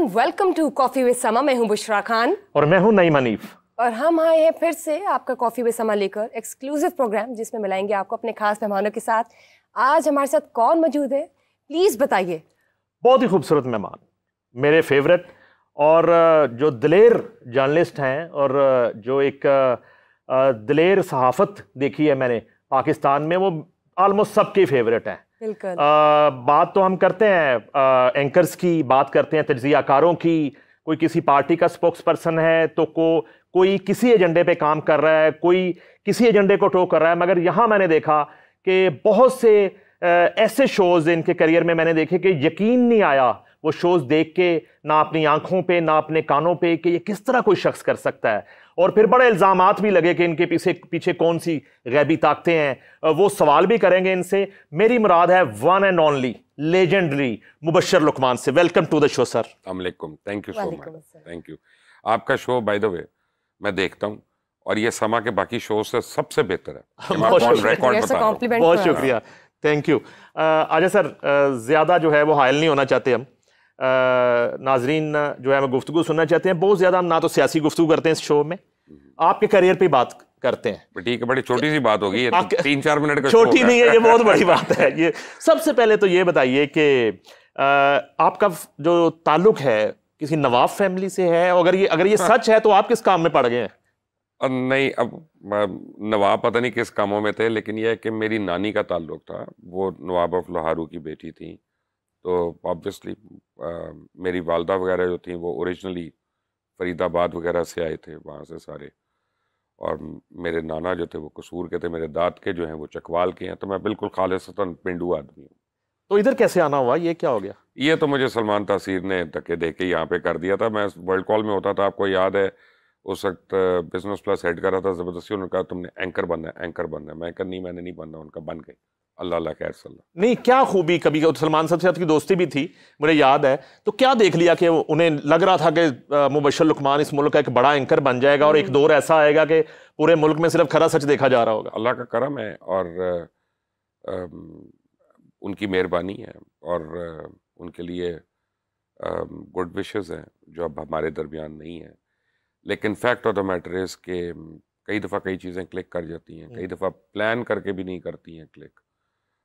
Everyone welcome to coffee with Samaa मैं हूं बुशरा खान और मैं हूं नईम हनीफ और हम आए हैं फिर से आपका कॉफी विद समा लेकर एक्सक्लूसिव प्रोग्राम जिसमें मिलाएंगे आपको अपने खास मेहमानों के साथ आज हमारे साथ कौन मौजूद है प्लीज बताइए बहुत ही खूबसूरत मेहमान मेरे फेवरेट और जो दलेर जर्नलिस्ट हैं और जो एक दलेर सहाफत देखी है मैंने पाकिस्तान में वो ऑलमोस्ट सबके फेवरेट हैं बिल्कुल आ, बात तो हम करते हैं आ, एंकर्स की बात करते हैं तजियाकारों की कोई किसी पार्टी का स्पोक्स पर्सन है तो को कोई किसी एजेंडे पे काम कर रहा है कोई किसी एजेंडे को टो कर रहा है मगर यहाँ मैंने देखा कि बहुत से आ, ऐसे शोज़ इनके करियर में मैंने देखे कि यकीन नहीं आया वो शोज़ देख के ना अपनी आँखों पे ना अपने कानों पे कि ये किस तरह कोई शख्स कर सकता है और फिर बड़े इल्ज़ाम भी लगे कि इनके पीछे पीछे कौन सी गैबी ताकतें हैं वो सवाल भी करेंगे इनसे मेरी मुराद है one and only legendary Mubashir Luqman से welcome to the show sir अलैक्म thank you so much thank you आपका शो बाय द वे मैं देखता हूँ और ये समा के बाकी शो से सबसे बेहतर है बहुत शुक्रिया थैंक यू आजा सर ज़्यादा जो है वो हायल नहीं होना चाहते हम नाजरीन जो है गुफ्तु सुनना चाहते हैं बहुत ज़्यादा हम ना तो सियासी गुफ्तु करते हैं इस शो में आपके करियर पर बात करते हैं ठीक है बड़ी छोटी सी बात होगी तो तीन चार मिनट का छोटी नहीं है ये बहुत बड़ी बात है ये सबसे पहले तो ये बताइए कि आपका जो ताल्लुक है किसी नवाब फैमिली से है अगर ये अगर ये सच है तो आप किस काम में पड़ गए हैं नहीं अब नवाब पता नहीं किस कामों में थे लेकिन यह है कि मेरी नानी का ताल्लुक था वो नवाब ऑफ लोहारू की बेटी थी तो ऑब्वियसली मेरी वालदा वगैरह जो थी वो ओरिजिनली फरीदाबाद वगैरह से आए थे वहाँ से सारे और मेरे नाना जो थे वो कसूर के थे मेरे दाद के जो हैं वो चकवाल के हैं तो मैं बिल्कुल खालिशतन पेंडू आदमी हूँ तो इधर कैसे आना हुआ ये क्या हो गया ये तो मुझे सलमान तासीर ने धक्के दे के यहाँ पे कर दिया था मैं वर्ल्ड कॉल में होता था आपको याद है उस वक्त बिजनेस प्लस हेड कर रहा था ज़बरदस्ती उन्होंने कहा तुमने एंकर बनना है एंकर बनना है मैं कहा नहीं मैंने नहीं बनना उनका बन गई अल्लाह खैर सल्ला नहीं क्या खूबी कभी सलमान साहब से आपकी दोस्ती भी थी मुझे याद है तो क्या देख लिया कि उन्हें लग रहा था कि मुबशर लुकमान इस मुल्क का एक बड़ा एंकर बन जाएगा और एक दौर ऐसा आएगा कि पूरे मुल्क में सिर्फ खरा सच देखा जा रहा होगा अल्लाह का करम है और आ, उनकी मेहरबानी है और उनके लिए गुड विशेज़ हैं जो अब हमारे दरमियान नहीं है लेकिन fact of the matter is के कई दफ़ा कई चीज़ें क्लिक कर जाती हैं कई हम्म। दफ़ा प्लान करके भी नहीं करती हैं क्लिक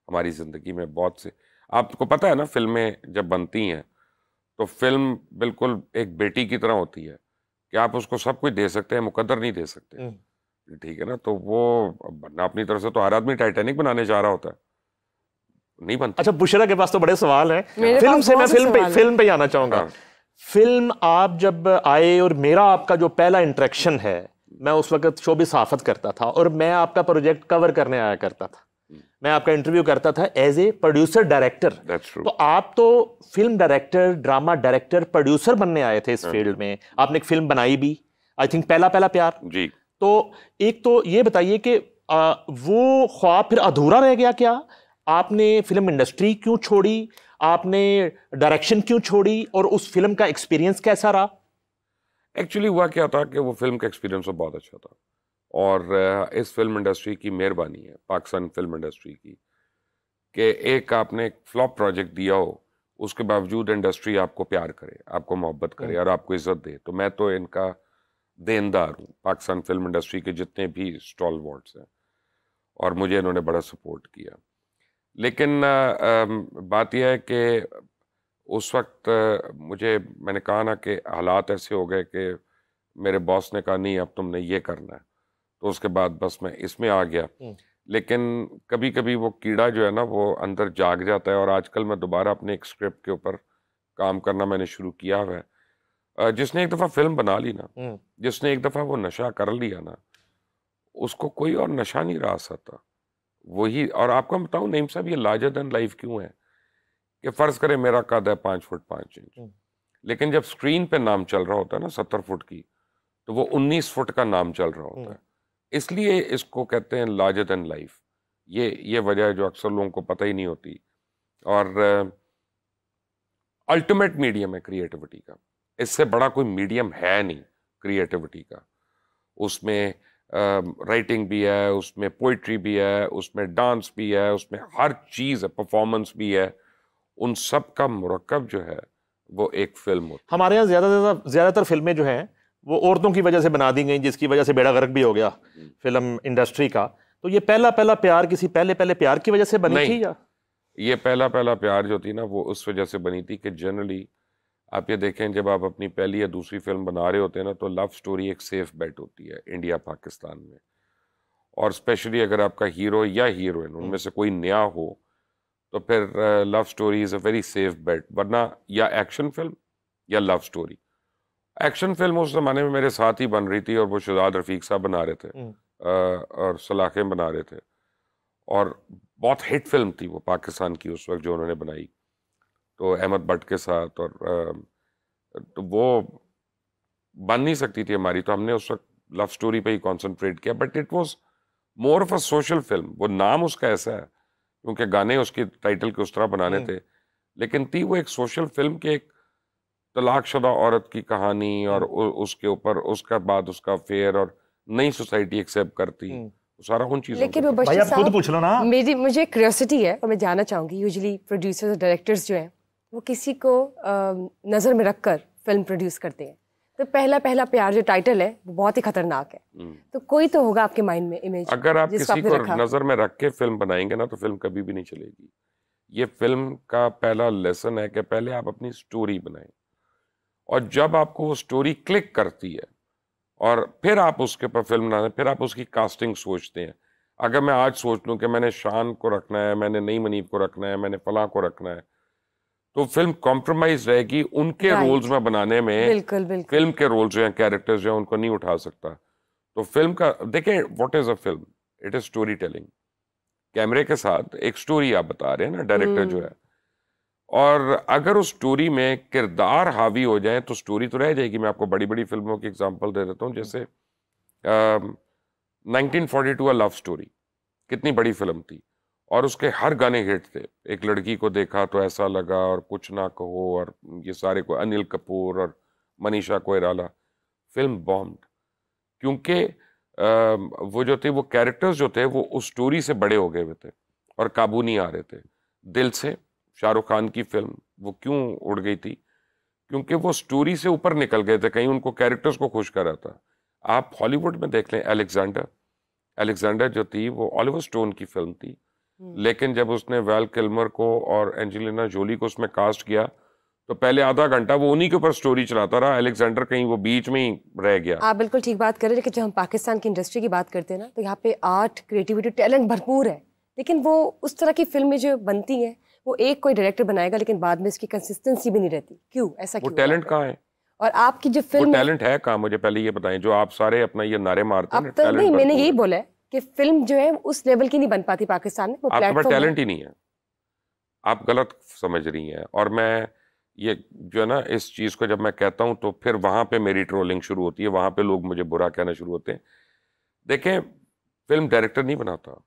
हमारी ज़िंदगी में बहुत से आपको पता है ना फिल्में जब बनती हैं तो फिल्म बिल्कुल एक बेटी की तरह होती है कि आप उसको सब कुछ दे सकते हैं मुकदर नहीं दे सकते हम्म। ठीक है ना तो वो बनना अपनी तरफ से तो हर आदमी टाइटेनिक बनाने जा रहा होता है नहीं बनता अच्छा बुशरा के पास तो बड़े सवाल है फिल्म से मैं फिल्म पे फिल्म पे आना चाहूँगा हाँ। फिल्म आप जब आए और मेरा आपका जो पहला इंट्रैक्शन है मैं उस वक्त शोबी साफत करता था और मैं आपका प्रोजेक्ट कवर करने आया करता था मैं आपका इंटरव्यू करता था एज ए प्रोड्यूसर डायरेक्टर तो आप तो film director drama director producer बनने आए थे इस फील्ड हाँ में आपने एक फिल्म बनाई भी आई थिंक पहला पहला प्यार जी तो एक तो ये बताइए कि वो ख्वाब फिर अधूरा रह गया क्या आपने फिल्म इंडस्ट्री क्यों छोड़ी आपने डायरेक्शन क्यों छोड़ी और उस फिल्म का एक्सपीरियंस कैसा रहा एक्चुअली हुआ क्या था कि वो फिल्म का एक्सपीरियंस बहुत अच्छा था और इस फिल्म इंडस्ट्री की मेहरबानी है पाकिस्तान फिल्म इंडस्ट्री की कि एक आपने एक फ्लॉप प्रोजेक्ट दिया हो उसके बावजूद इंडस्ट्री आपको प्यार करे आपको मोहब्बत करे हम्म। और आपको इज्जत दे तो मैं तो इनका देनदार हूँ पाकिस्तान फिल्म इंडस्ट्री के जितने भी स्टॉल वॉर्ड्स हैं और मुझे इन्होंने बड़ा सपोर्ट किया लेकिन आ, बात यह है कि उस वक्त मुझे मैंने कहा ना कि हालात ऐसे हो गए कि मेरे बॉस ने कहा नहीं अब तुमने ये करना है तो उसके बाद बस मैं इसमें आ गया हम्म। लेकिन कभी कभी वो कीड़ा जो है ना वो अंदर जाग जाता है और आजकल मैं दोबारा अपने एक स्क्रिप्ट के ऊपर काम करना मैंने शुरू किया हुआ है जिसने एक दफ़ा फिल्म बना ली ना हम्म। जिसने एक दफ़ा वो नशा कर लिया ना उसको कोई और नशा नहीं रहा सकता वही और आपको बताऊँ नईम साहब ये लार्जर देन लाइफ क्यों है कि फ़र्ज़ करें मेरा कद है पाँच फुट पाँच इंच हम्म। लेकिन जब स्क्रीन पे नाम चल रहा होता है ना सत्तर फुट की तो वो उन्नीस फुट का नाम चल रहा होता है इसलिए इसको कहते हैं लार्जर दैन लाइफ ये ये वजह है जो अक्सर लोगों को पता ही नहीं होती और अल्टीमेट मीडियम है क्रिएटिविटी का इससे बड़ा कोई मीडियम है नहीं क्रिएटिविटी का उसमें राइटिंग भी है उसमें पोइट्री भी है उसमें डांस भी है उसमें हर चीज़ है परफॉर्मेंस भी है उन सब का मरकब जो है वो एक फिल्म होती हमारे यहाँ ज़्यादा ज़्यादा ज़्यादातर फिल्में जो हैं वो औरतों की वजह से बना दी गई जिसकी वजह से बेड़ा गर्क भी हो गया हम्म। फिल्म इंडस्ट्री का तो ये पहला पहला प्यार किसी पहले पहले प्यार की वजह से बनी थी या ये पहला पहला प्यार जो थी ना वो उस वजह से बनी थी कि जनरली आप ये देखें जब आप अपनी पहली या दूसरी फिल्म बना रहे होते हैं ना तो लव स्टोरी एक सेफ बेट होती है इंडिया पाकिस्तान में और स्पेशली अगर आपका हीरो या हीरोइन हम्म। उनमें से कोई नया हो तो फिर love story is a very safe bet वरना या एक्शन फिल्म या लव स्टोरी एक्शन फिल्म उस ज़माने में मेरे साथ ही बन रही थी और वो शुजाद रफ़ीक साहब बना रहे थे हम्म। और सलाखें बना रहे थे और बहुत हिट फिल्म थी वो पाकिस्तान की उस वक्त जो उन्होंने बनाई तो अहमद भट्ट के साथ और तो वो बन नहीं सकती थी हमारी तो हमने उस वक्त लव स्टोरी पे ही कंसंट्रेट किया but it was more of a social film वो नाम उसका ऐसा है क्योंकि गाने उसके टाइटल के उस तरह बनाने हम्म। थे लेकिन थी वो एक सोशल फिल्म के एक तलाकशुदा औरत की कहानी और हम्म। उसके ऊपर उसका बाद उसका फेयर और नई सोसाइटी एक्सेप्ट करती हम्म। सारा उन चीजों लेकिन भाई आप खुद पूछ लो ना मेरी मुझे क्यूरियोसिटी है और मैं जानना चाहूंगी यूजुअली प्रोड्यूसर्स और डायरेक्टर्स जो हैं वो किसी को नज़र में रखकर फिल्म प्रोड्यूस करते हैं तो पहला पहला प्यार जो टाइटल है वो बहुत ही खतरनाक है हम्म। तो कोई तो होगा आपके माइंड में इमेज अगर आप किसी को नज़र में रख के फिल्म बनाएंगे ना तो फिल्म कभी भी नहीं चलेगी ये फिल्म का पहला लेसन है कि पहले आप अपनी स्टोरी बनाएं और जब आपको वो स्टोरी क्लिक करती है और फिर आप उसके ऊपर फिल्म बनाते हैं फिर आप उसकी कास्टिंग सोचते हैं अगर मैं आज सोच लूँ कि मैंने शान को रखना है मैंने नई मनीब को रखना है मैंने फलां को रखना है तो फिल्म कॉम्प्रोमाइज रहेगी उनके रोल्स में बनाने में बिल्कुल, बिल्कुल। फिल्म के रोल जो हैं कैरेक्टर्स जो हैं उनको नहीं उठा सकता तो फिल्म का देखें what is a film it is story telling कैमरे के साथ एक स्टोरी आप बता रहे हैं ना डायरेक्टर जो हम्म। है और अगर उस स्टोरी में किरदार हावी हो जाए तो स्टोरी तो रह जाएगी मैं आपको बड़ी बड़ी फिल्मों की एग्जांपल दे देता हूँ जैसे nineteen forty two a love story कितनी बड़ी फिल्म थी और उसके हर गाने हिट थे एक लड़की को देखा तो ऐसा लगा और कुछ ना कहो और ये सारे को अनिल कपूर और मनीषा कोयराला फिल्म बॉम्ब क्योंकि वो जो थे वो कैरेक्टर्स जो थे वो उस स्टोरी से बड़े हो गए हुए थे और काबू नहीं आ रहे थे दिल से शाहरुख खान की फिल्म वो क्यों उड़ गई थी क्योंकि वो स्टोरी से ऊपर निकल गए थे कहीं उनको कैरेक्टर्स को खुश कर रहा था आप हॉलीवुड में देख लें एलेक्जेंडर एलेक्जेंडर जो थी वो ऑलिवर स्टोन की फिल्म थी हम्म। लेकिन जब उसने वेल किल्मर को और एंजेलिना जोली को उसमें कास्ट किया तो पहले आधा घंटा वो उन्हीं के ऊपर स्टोरी चलाता रहा एलेक्जेंडर कहीं वो बीच में ही रह गया आप बिल्कुल ठीक बात कर रहे लेकिन जब हम पाकिस्तान की इंडस्ट्री की बात करते हैं ना तो यहाँ पे आर्ट क्रिएटिविटी टैलेंट भरपूर है लेकिन वो उस तरह की फिल्में जो बनती हैं वो एक कोई डायरेक्टर बनाएगा लेकिन बाद में इसकी कंसिस्टेंसी भी नहीं रहती क्यों ऐसा वो क्यों टैलेंट कहाँ है और आपकी जो फिल्म टैलेंट है कहाँ मुझे पहले ये बताएं जो आप सारे अपना ये नारे मारते हैं तो नहीं मैंने यही बोला है कि फिल्म जो है उस लेवल की नहीं बन पाती पाकिस्तान में आपके पास टैलेंट ही नहीं है आप गलत समझ रही हैं और मैं ये जो है ना इस चीज़ को जब मैं कहता हूँ तो फिर वहाँ पे मेरी ट्रोलिंग शुरू होती है वहाँ पे लोग मुझे बुरा कहना शुरू होते हैं देखें फिल्म डायरेक्टर नहीं बनाता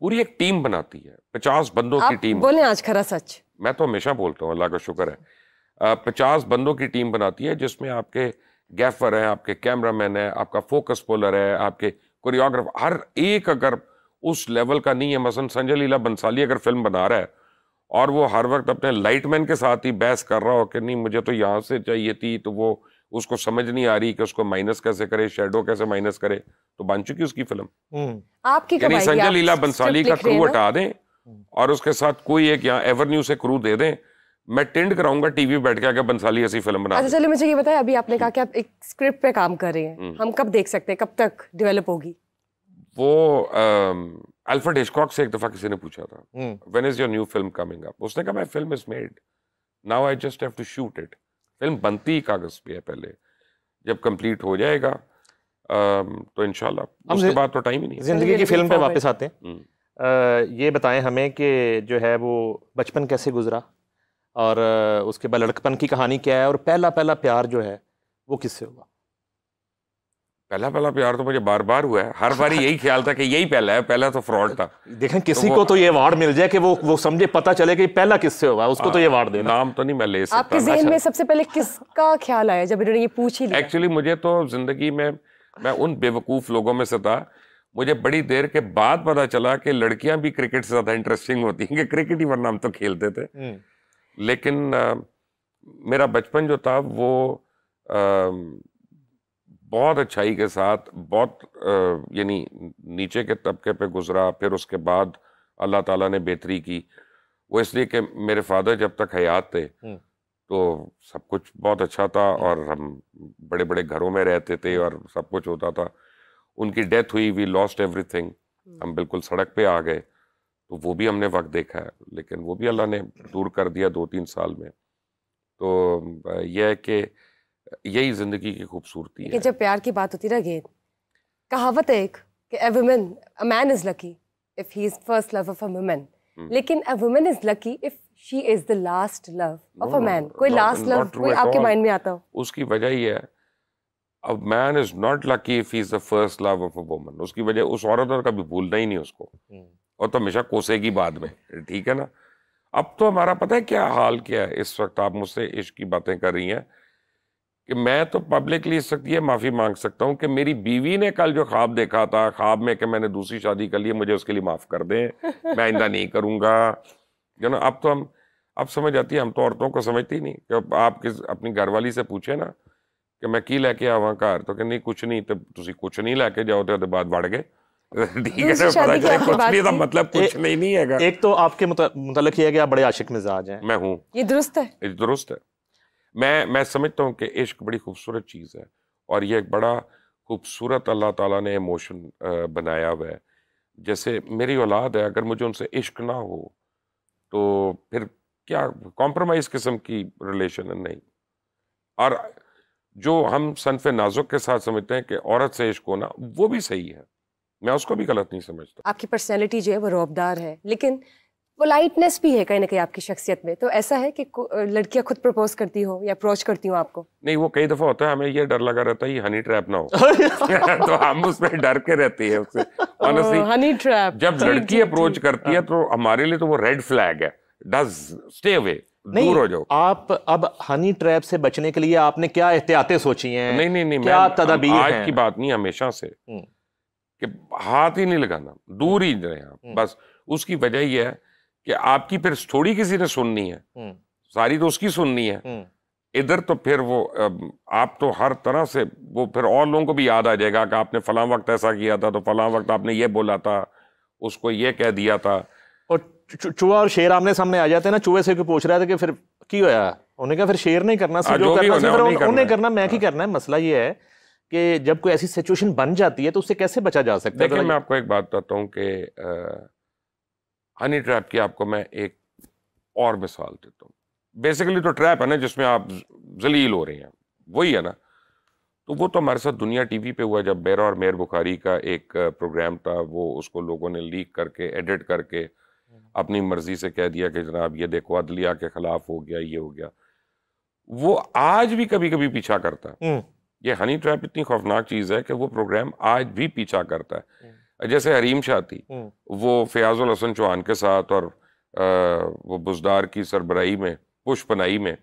पूरी एक टीम बनाती है पचास बंदों की टीम बोले आज खरा सच मैं तो हमेशा बोलता हूँ अल्लाह का शुक्र है पचास बंदों की टीम बनाती है जिसमें आपके गैफर हैं आपके कैमरामैन है आपका फोकस पोलर है आपके कोरियोग्राफर हर एक अगर उस लेवल का नहीं है मसन संजय लीला बंसाली अगर फिल्म बना रहा है और वो हर वक्त अपने लाइटमैन के साथ ही बहस कर रहा हो कि नहीं मुझे तो यहाँ से चाहिए थी तो वो उसको समझ नहीं आ रही कि उसको माइनस कैसे करे शेडो कैसे माइनस करे तो बन चुकी उसकी फिल्म हम्म। आपकी यानी संजय लीला बंसाली का क्रू हटा दें हम्म। और उसके साथ कोई एक यहाँ एवर न्यू से क्रू दे दें मैं टेंड कराऊंगा टीवी बैठ के बंसाली ऐसी फिल्म बना अच्छा चलिए मुझे ये बताया अभी आपने कहा कि आप एक स्क्रिप्ट पे काम कर रहे हैं हम्म। हम कब देख सकते हैं कब तक डेवलप होगी वो अल्फ्रेड हिचकॉक से एक दफा किसी ने पूछा था when is your new film coming up उसने कहा my film is made now I just have to shoot it film बनती कागज़ पे है पहले जब कंप्लीट हो जाएगा तो इन उसके बाद तो टाइम ही नहीं ज़िंदगी की फिल्म पे वापस आते हैं हम्म। ये बताएं हमें कि जो है वो बचपन कैसे गुजरा और उसके बाद लड़कपन की कहानी क्या है और पहला पहला प्यार जो है वो किससे हुआ पहला पहला प्यार तो मुझे बार बार हुआ है हर बार यही ख्याल था कि यही पहला है पहला तो फ्रॉड था देखें तो किसी तो को तो ये अवार्ड मिल जाए कि वो वो समझे पता चले कि पहला किससे हुआ उसको आ, तो ये अवार्ड देना नाम तो नहीं मैं ले सकता आपके जहन अच्छा। में सबसे पहले किसका ख्याल आया जब इन्होंने ये पूछ ही लिया एक्चुअली मुझे तो जिंदगी में मैं उन बेवकूफ़ लोगों में से था मुझे बड़ी देर के बाद पता चला कि लड़कियां भी क्रिकेट से ज़्यादा इंटरेस्टिंग होती हैं कि क्रिकेट ही वरना हम तो खेलते थे हम्म। लेकिन मेरा बचपन जो था वो बहुत अच्छाई के साथ बहुत यानी नीचे के तबके पे गुजरा फिर उसके बाद अल्लाह ताला ने बेहतरी की वो इसलिए कि मेरे फादर जब तक हयात थे हम्म। तो सब कुछ बहुत अच्छा था हम्म। और हम बड़े बड़े घरों में रहते थे हम्म। और सब कुछ होता था उनकी डेथ हुई वी लॉस्ट एवरीथिंग हम बिल्कुल सड़क पे आ गए तो वो भी हमने वक्त देखा है लेकिन वो भी अल्लाह ने दूर कर दिया दो तीन साल में तो यह है कि यही जिंदगी की खूबसूरती है जब प्यार की बात होती ना कहावत है एक कि a woman a man is lucky if he is first love of a woman लेकिन a woman is lucky if she is the last love of a man कोई लास्ट लव कोई आपके माइंड में आता हो उसकी वजह ये है a man is not lucky if he is the first love of a woman उसकी वजह उस औरत और कभी भूलना ही नहीं उसको हम्म। और तो हमेशा कोसेगी बाद में ठीक है ना अब तो हमारा पता है क्या हाल क्या है इस वक्त आप मुझसे इश्क की बातें कर रही हैं कि मैं तो पब्लिकली इस वक्त ये माफ़ी मांग सकता हूँ कि मेरी बीवी ने कल जो ख्वाब देखा था ख्वाब में कि मैंने दूसरी शादी कर ली मुझे उसके लिए माफ़ कर दें मैं आइंदा नहीं करूँगा यू नो अब तो हम अब समझ आती है हम तो औरतों को समझती नहीं कि आप किस अपनी घरवाली से पूछे ना कि मैं की लैके आवा घर तो कि नहीं कुछ नहीं तो तुम कुछ नहीं लैके जाओ तो बाद बढ़ गए ठीक है पता चले कुछ नहीं था तो मतलब कुछ नहीं है एक तो आपके मुतल ये आप बड़े आशिक मिजाज हैं मैं हूँ ये दुरुस्त है दुरुस्त है मैं मैं समझता हूँ कि इश्क बड़ी खूबसूरत चीज़ है और ये एक बड़ा खूबसूरत अल्लाह ताला ने इमोशन बनाया हुआ है जैसे मेरी औलाद है अगर मुझे उनसे इश्क ना हो तो फिर क्या कॉम्प्रोमाइज़ किस्म की रिलेशन है नहीं और जो हम सनफ नाजुक के साथ समझते हैं कि औरत से इश्क होना वो भी सही है मैं उसको भी गलत नहीं समझता आपकी पर्सनैलिटी जो है वो रौबदार है लेकिन वो लाइटनेस भी है कहीं ना कहीं आपकी शख्सियत में तो ऐसा है कि लड़कियां खुद प्रपोज करती हो या अप्रोच करती हो आपको नहीं वो कई दफा होता है हमें ये डर लगा रहता है हनी ट्रैप ना हो तो हम उसमें डर के रहते हैं उससे ऑनेस्टली हनी ट्रैप जब लड़की अप्रोच करती है तो हमारे लिए तो वो रेड फ्लैग है डज स्टे अवे नहीं, दूर हो जाओ आप अब हनी ट्रैप से बचने के लिए आपने क्या एहतियातें सोची हैं नहीं नहीं नहीं क्या तदाबीर आज की बात नहीं हमेशा से हम्म। कि हाथ ही नहीं लगाना दूर ही रहे हम्म। बस उसकी वजह यह है कि आपकी फिर स्टोरी किसी ने सुननी है हम्म। सारी तो उसकी सुननी है हम्म। इधर तो फिर वो आप तो हर तरह से वो फिर और लोगों को भी याद आ जाएगा कि आपने फलां वक्त ऐसा किया था तो फलां वक्त आपने ये बोला था उसको ये कह दिया था और चूहा और शेर आमने सामने आ जाते हैं ना चूहे से पूछ रहा था तो कि फिर की होया उन्हें कहा फिर शेर नहीं करना हाँ, जो, जो करना उन्हें करना मैं ही हाँ। करना है मसला ये है कि जब कोई ऐसी सिचुएशन बन जाती है तो उससे कैसे बचा जा सकता है मैं आपको एक बात बताता हूँ कि हनी ट्रैप की आपको मैं एक और मिसाल देता हूँ बेसिकली तो ट्रैप है ना जिसमें आप जलील हो रहे हैं वही है ना तो वो तो हमारे साथ दुनिया टीवी पे हुआ जब बेरा और मेयर बुखारी का एक प्रोग्राम था वो उसको लोगों ने लीक करके एडिट करके अपनी मर्जी से कह दिया कि जनाब ये देखो अदलिया के खिलाफ हो गया ये हो गया वो आज भी कभी कभी पीछा करता है हम्म। ये हनी ट्रैप इतनी खौफनाक चीज़ है कि वो प्रोग्राम आज भी पीछा करता है हम्म। जैसे हरीम शाह थी हम्म। वो फयाजुल हसन चौहान के साथ और वो बुजदार की सरबराही में पुष्पनाई में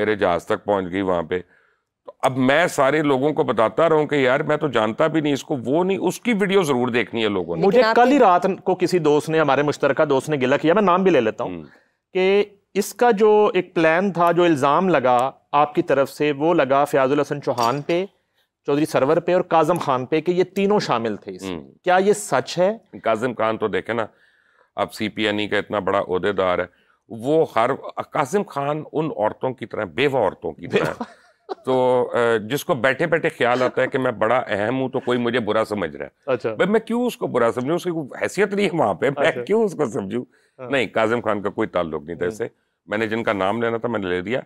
मेरे जहाज़ तक पहुंच गई वहाँ पे तो अब मैं सारे लोगों को बताता रहा कि यार मैं तो जानता भी नहीं इसको वो नहीं उसकी वीडियो ज़रूर देखनी है लोगों ने मुझे कल ही रात को किसी दोस्त ने हमारे मुश्तरका दोस्त ने गिला किया मैं नाम भी ले लेता हूँ हम्म। कि इसका जो एक प्लान था जो इल्ज़ाम लगा आपकी तरफ से वो लगा फयाजुल हसन चौहान पे चौधरी सरवर पे और काजम खान पे कि ये तीनों शामिल थे हम्म। क्या ये सच है काजम खान तो देखे ना अब सी पी एन ई का इतना बड़ा अहदेदार है वो हर काजिम खान उन औरतों की तरह बेवा औरतों की तरह तो जिसको बैठे बैठे ख्याल आता है कि मैं बड़ा अहम हूं तो कोई मुझे बुरा समझ रहा है अच्छा भाई मैं क्यों उसको बुरा समझूँ उसकी हैसियत नहीं है वहां पे मैं अच्छा। क्यों उसको समझूँ हाँ। नहीं काजिम खान का कोई ताल्लुक नहीं था हम्म। इससे मैंने जिनका नाम लेना था मैंने ले दिया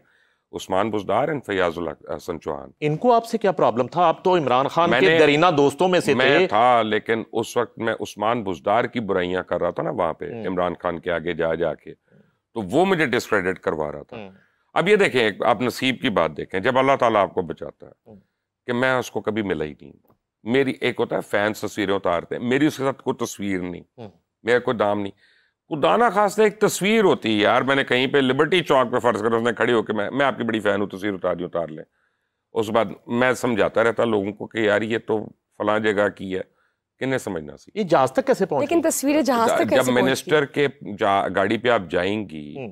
उस्मान बुजदार एंड फयाजुल्ला हसन चौहान इनको आपसे क्या प्रॉब्लम था आप तो इमरान खान के दरीना दोस्तों में से मैं थे। था लेकिन उस वक्त मैं उस्मान बुजदार की बुराइयां कर रहा था ना वहां पे हम्म। इमरान खान के आगे जा जाके तो वो मुझे डिस्क्रेडिट करवा रहा था हम्म। अब ये देखें आप नसीब की बात देखें जब अल्लाह ताला आपको बचाता है हम्म। कि मैं उसको कभी मिला ही नहीं मेरी एक होता है फैंस तस्वीरें उतारते हैं मेरी उसके साथ कोई तस्वीर नहीं मेरा कोई दाम नहीं वो दाना खास एक तस्वीर होती है यार मैंने कहीं पे लिबर्टी चौक पे फर्ज कर उसने खड़ी होकर मैं मैं आपकी बड़ी फ़ैन हूँ तस्वीर उतार दी उतार लें उस बाद मैं समझाता रहता लोगों को कि यार ये तो फला जगह की है किन्हें समझना सी ये जहाज तक कैसे पहुंचे लेकिन तस्वीरें जहाज तक जब मिनिस्टर के गाड़ी पे आप जाएंगी हम्म।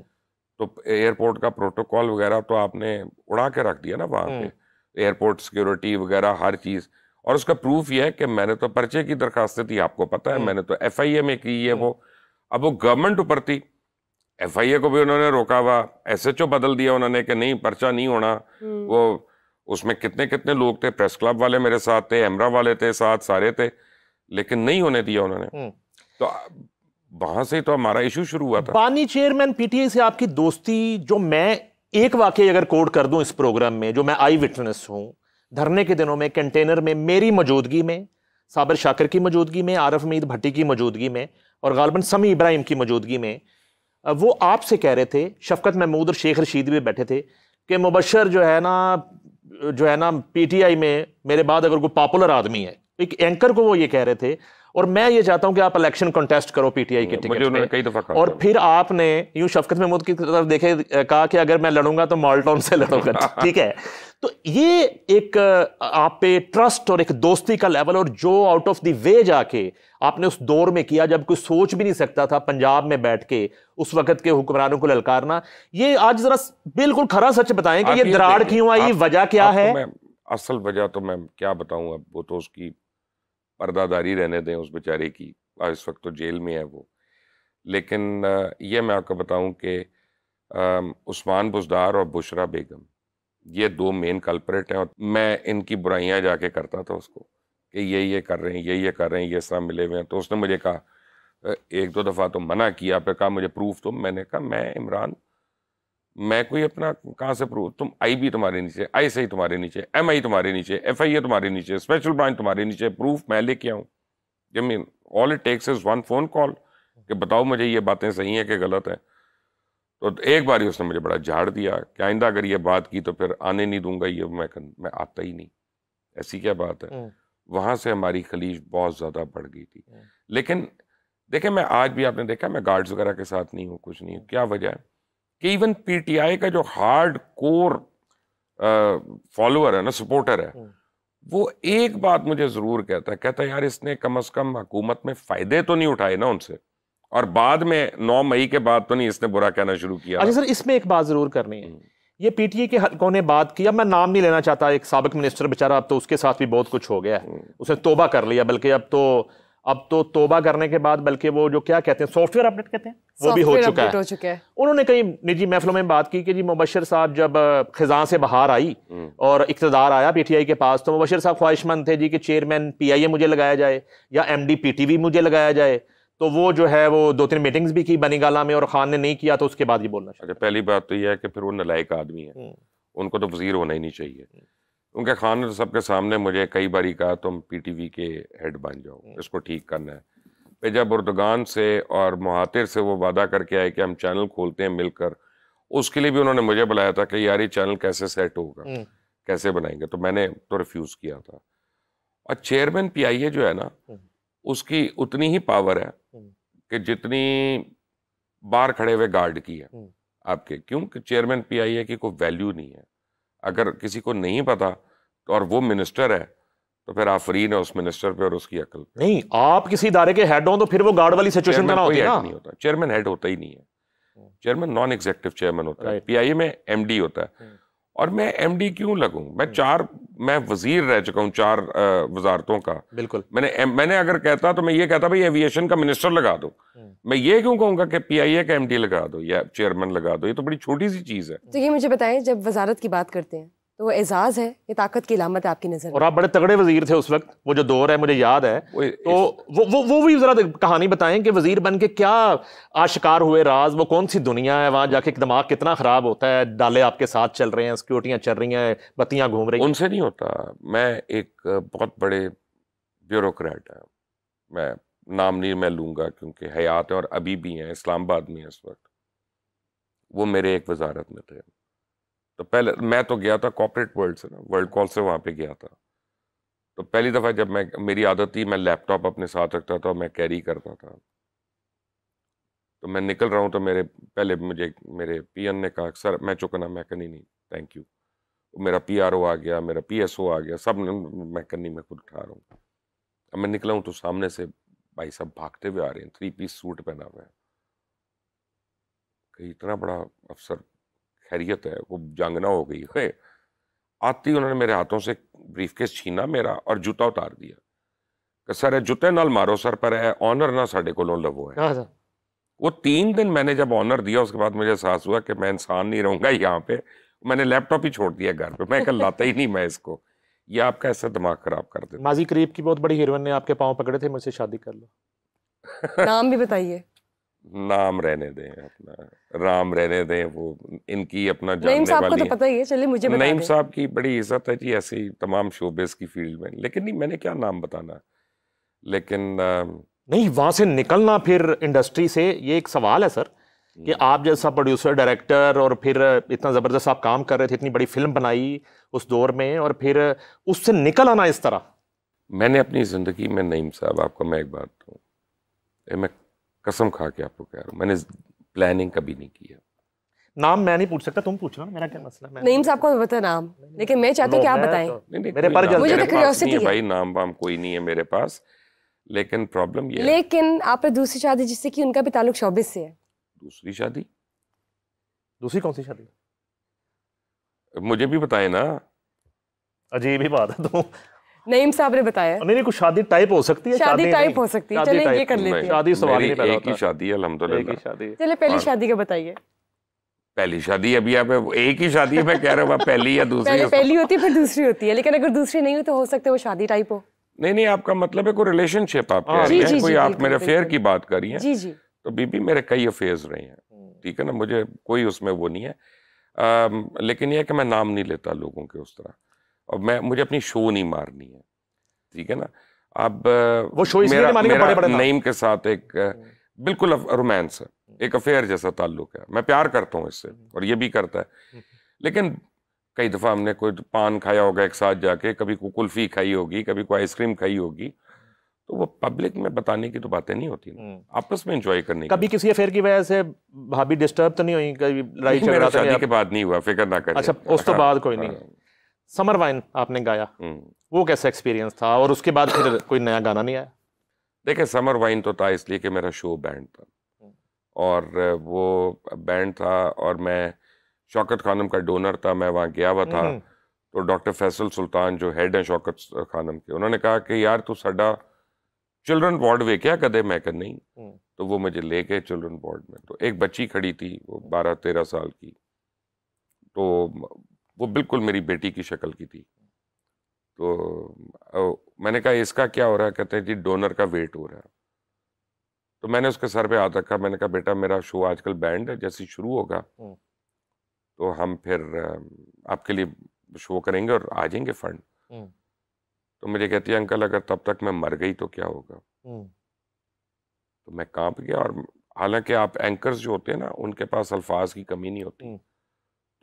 तो एयरपोर्ट का प्रोटोकॉल वगैरह तो आपने उड़ा के रख दिया ना वहाँ पे एयरपोर्ट हम्म। सिक्योरिटी वगैरह हर चीज़ और उसका प्रूफ ये है कि मैंने तो पर्चे की दरखास्त थी आपको पता है हम्म। मैंने तो एफ आई ए में की है वो अब वो गवर्नमेंट ऊपर थी एफ को भी उन्होंने रोका हुआ एस बदल दिया उन्होंने कि नहीं पर्चा नहीं होना हम्म। वो उसमें कितने कितने लोग थे प्रेस क्लब वाले मेरे साथ थे एमरा वाले थे साथ सारे थे लेकिन नहीं होने दिया उन्होंने हम्म। तो वहां से तो हमारा इशू शुरू हुआ था पानी चेयरमैन पीटीए से आपकी दोस्ती जो मैं एक वाक्य अगर कोड कर दूं इस प्रोग्राम में जो मैं आई विटनेस हूं धरने के दिनों में कंटेनर में मेरी मौजूदगी में साबर शाकर की मौजूदगी में आरफ मीद भट्टी की मौजूदगी में और गालबन समी इब्राहिम की मौजूदगी में वो आपसे कह रहे थे शफकत महमूद और शेख रशीद भी बैठे थे कि मुबशर जो है ना जो है ना पीटीआई में मेरे बाद अगर कोई पॉपुलर आदमी है एक एंकर को वो ये कह रहे थे और मैं ये चाहता हूं कि आप इलेक्शन कंटेस्ट करो पीटीआई के टिकट कई दफा और फिर आपने यूं शफकत महमूद की तरफ देखे कहा कि अगर मैं लड़ूंगा तो मॉलटॉन से लड़ूंगा ठीक है तो ये एक आप पे ट्रस्ट और एक दोस्ती का लेवल और जो आउट ऑफ द वे जाके आपने उस दौर में किया जब कोई सोच भी नहीं सकता था पंजाब में बैठ के उस वक्त के हुक्मरानों को ललकारना ये आज जरा बिल्कुल खरा सच बताएं कि ये दराड़ क्यों आई वजह क्या तो है असल वजह तो मैं क्या बताऊं अब वो तो उसकी पर्दादारी रहने दें उस बेचारे की इस वक्त तो जेल में है वो लेकिन ये मैं आपको बताऊं कि उस्मान बुजदार और बुशरा बेगम ये दो मेन कल्परेट हैं और मैं इनकी बुराइयां जाके करता था उसको कि ये ये कर रहे हैं ये ये कर रहे हैं ये इस मिले हुए हैं तो उसने मुझे कहा एक दो दफ़ा तो मना किया फिर कहा मुझे प्रूफ तुम तो। मैंने कहा मैं इमरान मैं कोई अपना कहाँ से प्रूफ तुम आई बी तुम्हारे नीचे आई सही तुम्हारे नीचे एम आई तुम्हारे नीचे एफ आई ए तुम्हारे नीचे स्पेशल ब्रांच तुम्हारे नीचे प्रूफ मैं लेके आऊँ जमीन mean all it takes is one phone call कि बताओ मुझे ये बातें सही हैं कि गलत हैं तो एक बार ही उसने मुझे बड़ा झाड़ दिया कि आइंदा अगर ये बात की तो फिर आने नहीं दूंगा ये मैं मैं आता ही नहीं ऐसी क्या बात है हम्म। वहाँ से हमारी खलीज बहुत ज़्यादा बढ़ गई थी हम्म। लेकिन देखे मैं आज भी आपने देखा मैं गार्ड्स वगैरह के साथ नहीं हूँ कुछ नहीं हूँ हम्म। क्या वजह है कि इवन पीटीआई का जो हार्ड कोर फॉलोअर है ना सपोर्टर है वो एक बात मुझे ज़रूर कहता है कहता है यार इसने कम अज़ कम हुकूमत में फ़ायदे तो नहीं उठाए ना उनसे और बाद में नौ मई के बाद तो नहीं इसने बुरा कहना शुरू किया अच्छा सर इसमें एक बात ज़रूर करनी है ये पीटीए के हल्कों ने बात की अब मैं नाम नहीं लेना चाहता एक सबक मिनिस्टर बेचारा अब तो उसके साथ भी बहुत कुछ हो गया है हम्म। उसने तोबा कर लिया बल्कि अब तो अब तो तोबा करने के बाद बल्कि वो जो क्या कहते हैं सॉफ्टवेयर अपडेट कहते हैं वो भी हो चुका है हो चुका है उन्होंने कई निजी महफिलों में बात की कि जी मुबशर साहब जब खजां से बाहर आई हम्म। और इकतदार आया पीटीआई के पास तो मुबशर साहब ख्वाहिशमंद थे जी कि चेयरमैन पीआईए मुझे लगाया जाए या एमडी पीटीवी मुझे लगाया जाए तो वो जो है वो दो तीन मीटिंग्स भी की बनीगाला में और खान ने नहीं किया तो उसके बाद ये बोलना अच्छा पहली बात तो ये है कि फिर वो नलायक आदमी है हम्म। उनको तो वजीर होना ही नहीं चाहिए हम्म। उनके खान ने तो सबके सामने मुझे कई बार कहा तुम पीटीवी के हेड बन जाओ हम्म। इसको ठीक करना है फिर जब उर्दगान से और महातिर से वो वादा करके आए कि हम चैनल खोलते हैं मिलकर उसके लिए भी उन्होंने मुझे बुलाया था कि यार ये चैनल कैसे सेट होगा कैसे बनाएंगे तो मैंने तो रिफ्यूज़ किया था और चेयरमैन ए जो है ना उसकी उतनी ही पावर है हम्म। कि जितनी बाहर खड़े हुए गार्ड की है हम्म। आपके क्योंकि चेयरमैन पीआईए की कोई वैल्यू नहीं है अगर किसी को नहीं पता तो और वो मिनिस्टर है तो फिर आफरीन है उस मिनिस्टर पे और उसकी अकल नहीं आप किसी इदारे के हेड हो तो फिर वो गार्ड वाली सिचुएशन में ना होती ना नहीं होता चेयरमैन हेड होता ही नहीं है चेयरमैन नॉन एग्जेक्टिव चेयरमैन होता है पीआईए में एमडी होता है हम्म। और मैं एम डी क्यों लगूं मैं हम्म। चार मैं वजीर रह चुका हूं चार वजारतों का बिल्कुल मैंने मैंने अगर कहता तो मैं ये कहता भाई एविएशन का मिनिस्टर लगा दो हम्म। मैं ये क्यों कहूंगा कि पी आई ए का एम डी लगा दो या चेयरमैन लगा दो ये तो बड़ी छोटी सी चीज है तो ये मुझे बताएं जब वजारत की बात करते हैं तो एजाज़ है ये ताकत की लामत है आपकी नज़र और आप बड़े तगड़े वजीर थे उस वक्त वो जो दौर है मुझे याद है तो वो वो वो भी ज़रा कहानी बताएं कि वजीर बन के क्या आशिकार हुए राज वो कौन सी दुनिया है वहाँ जाके दिमाग कितना ख़राब होता है डाले आपके साथ चल रहे हैं सिक्योरिटियाँ चल रही हैं बत्तियाँ घूम रही हैं उनसे नहीं होता मैं एक बहुत बड़े ब्यूरोक्रेट है मैं नाम नहीं मैं लूंगा क्योंकि हयात है और अभी भी हैं इस्लामाबाद में इस वक्त वो मेरे एक वजारत में थे तो पहले मैं तो गया था कॉपरेट वर्ल्ड से ना वर्ल्ड कॉल से वहाँ पे गया था तो पहली दफ़ा जब मैं मेरी आदत थी मैं लैपटॉप अपने साथ रखता था मैं कैरी करता था तो मैं निकल रहा हूँ तो मेरे पहले मुझे मेरे पीएन ने कहा सर मैं चुकना मैं कहीं नहीं थैंक यू तो मेरा पीआरओ आ गया मेरा पीएसओ आ गया सब मैं कन्नी मैं खुद उठा रहा हूँ अब मैं निकला हूँ तो सामने से भाई साहब भागते हुए आ रहे हैं थ्री पीस सूट पहना हुआ है कहीं इतना बड़ा अफसर खैरियत है वो जांगना हो गई है आती उन्होंने मेरे हाथों से ब्रीफ केस छीना मेरा और जूता उतार दिया सर जूते नाल मारो सर पर है ऑनर ना ਨਾ ਸਾਡੇ ਕੋਲੋਂ ਲਵੋ वो तीन दिन मैंने जब ऑनर दिया उसके बाद मुझे एहसास हुआ कि मैं इंसान नहीं रहूंगा यहाँ पे मैंने लैपटॉप ही छोड़ दिया घर पे मैं कल लाता ही नहीं मैं इसको ये आपका ऐसा दिमाग खराब कर दे माजी करीब की बहुत बड़ी हीरोइन ने आपके पाँव पकड़े थे मुझसे शादी कर लो नाम भी बताइए नाम रहने दें अपना राम रहने दें वो इनकी अपना जानने वाली को तो पता ही है चलिए मुझे नईम साहब की बड़ी इज्जत है जी ऐसे ही तमाम शोबेस की फील्ड में लेकिन नहीं मैंने क्या नाम बताना लेकिन नहीं वहाँ से निकलना फिर इंडस्ट्री से ये एक सवाल है सर कि हम्म। आप जैसा प्रोड्यूसर डायरेक्टर और फिर इतना ज़बरदस्त आप काम कर रहे थे इतनी बड़ी फिल्म बनाई उस दौर में और फिर उससे निकल आना इस तरह मैंने अपनी ज़िंदगी में नईम साहब आपको मैं एक बात कहूँ मैं कसम खा के आपको कह रहा हूँ मैंने प्लानिंग कभी नहीं किया नाम मैं नहीं पूछ सकता तुम पूछ लो मेरा क्या मसला मैं नहीं साहब को बता नाम लेकिन मैं चाहता हूँ कि आप बताएं तो- मेरे पर मुझे तो क्यूरियोसिटी है भाई नाम वाम कोई नहीं है मेरे पास लेकिन प्रॉब्लम ये लेकिन आपने दूसरी शादी जिससे कि उनका भी ताल्लुक शोबिस से है दूसरी शादी दूसरी कौन सी शादी मुझे भी बताएं ना अजीब ही बात है तुम नईम साहब ने बताया नहीं नहीं कुछ शादी टाइप हो सकती है शादी टाइप हो सकती है चलिए ये कर लेते हैं शादी सवाल नहीं पैदा एक ही शादी है अल्हम्दुलिल्लाह शादी चलिए पहली हाँ। शादी का बताइए पहली शादी अभी आप एक ही शादी है मैं कह रहा हूँ पहली या दूसरी पहली पहली होती है फिर दूसरी होती है लेकिन अगर दूसरी नहीं हो तो हो सकता है वो शादी टाइप हो नहीं नहीं आपका मतलब है कोई रिलेशनशिप आप हाँ, कह रही हैं कोई आप मेरे अफेयर की बात कर रही हैं जी जी तो बीबी मेरे कई अफेयर्स रहे हैं ठीक है ना मुझे कोई उसमें वो नहीं है आ, लेकिन यह कि मैं नाम नहीं लेता लोगों के उस तरह और मैं मुझे अपनी शो नहीं मारनी है ठीक है ना अब वो शो नहीं बड़े बड़े नईम के साथ एक हम्म। बिल्कुल रोमांस है एक अफेयर जैसा ताल्लुक है मैं प्यार करता हूँ इससे हम्म। और ये भी करता है हम्म। लेकिन कई दफ़ा हमने कोई पान खाया होगा एक साथ जाके कभी को कुल्फ़ी खाई होगी कभी कोई आइसक्रीम खाई होगी तो वो पब्लिक में बताने की तो बातें नहीं होती आपस में एंजॉय करने कभी किसी अफेयर की वजह से भाभी डिस्टर्ब तो नहीं हुई कभी लड़ाई झगड़ा तो शादी के बाद नहीं हुआ फिक्र ना कर अच्छा उस तो हाँ, बाद कोई हाँ। नहीं समर वाइन आपने गाया हम्म। वो कैसा एक्सपीरियंस था और उसके बाद फिर कोई नया गाना नहीं आया देखिए समर वाइन तो था इसलिए कि मेरा शो बैंड था और वो बैंड था और मैं शौकत खानम का डोनर था मैं वहाँ गया हुआ था हम्म। तो डॉक्टर फैसल सुल्तान जो हेड हैं शौकत खानम के उन्होंने कहा कि यार तू साडा चिल्ड्रन वार्ड वे क्या कदे मैं कर नहीं हम्म। तो वो मुझे ले गए चिल्ड्रन वार्ड में तो एक बच्ची खड़ी थी वो बारह तेरह साल की तो वो बिल्कुल मेरी बेटी की शक्ल की थी तो ओ, मैंने कहा इसका क्या हो रहा है कहते हैं जी डोनर का वेट हो रहा है तो मैंने उसके सर पे हाथ रखा मैंने कहा बेटा मेरा शो आजकल बैंड है जैसे शुरू होगा हम्म। तो हम फिर आपके लिए शो करेंगे और आ जाएंगे फंड हम्म। तो मुझे कहती है अंकल अगर तब तक मैं मर गई तो क्या होगा हम्म। तो मैं कांप गया और हालांकि आप एंकर्स जो होते हैं ना उनके पास अल्फाज की कमी नहीं होती नहीं।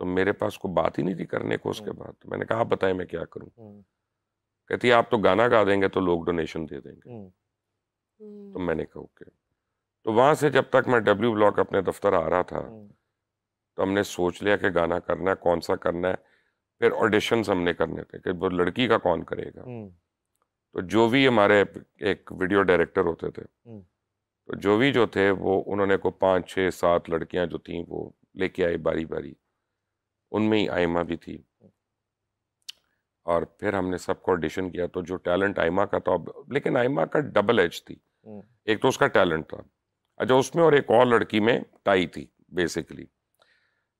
तो मेरे पास को बात ही नहीं थी करने को उसके हम्म। बाद तो मैंने कहा आप बताएं मैं क्या करूं हम्म। कहती आप तो गाना गा देंगे तो लोग डोनेशन दे देंगे हम्म। तो मैंने कहा ओके तो वहां से जब तक मैं डब्ल्यू ब्लॉक अपने दफ्तर आ रहा था तो हमने सोच लिया कि गाना करना है कौन सा करना है फिर ऑडिशन हमने करने थे कि वो लड़की का कौन करेगा तो जो भी हमारे एक वीडियो डायरेक्टर होते थे तो जो भी जो थे वो उन्होंने को पांच छः सात लड़कियां जो थी वो लेके आई बारी बारी उनमें ही आयमा भी थी और फिर हमने सब कोऑर्डिनेशन किया तो जो टैलेंट आयमा का था लेकिन आयमा का डबल एज थी हम्म। एक तो उसका टैलेंट था अच्छा उसमें और एक और लड़की में टाई थी बेसिकली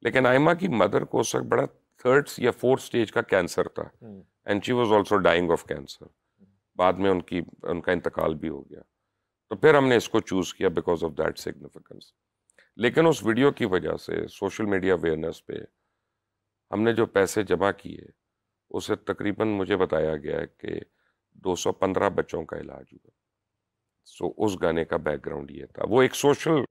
लेकिन आयमा की मदर को उस वक्त बड़ा थर्ड या फोर्थ स्टेज का कैंसर था and she was also dying of cancer बाद में उनकी उनका इंतकाल भी हो गया तो फिर हमने इसको चूज़ किया बिकॉज ऑफ दैट सिग्निफिकेंस लेकिन उस वीडियो की वजह से सोशल मीडिया अवेयरनेस पे हमने जो पैसे जमा किए उसे तकरीबन मुझे बताया गया है कि 215 बच्चों का इलाज हुआ सो so, उस गाने का बैकग्राउंड ये था वो एक सोशल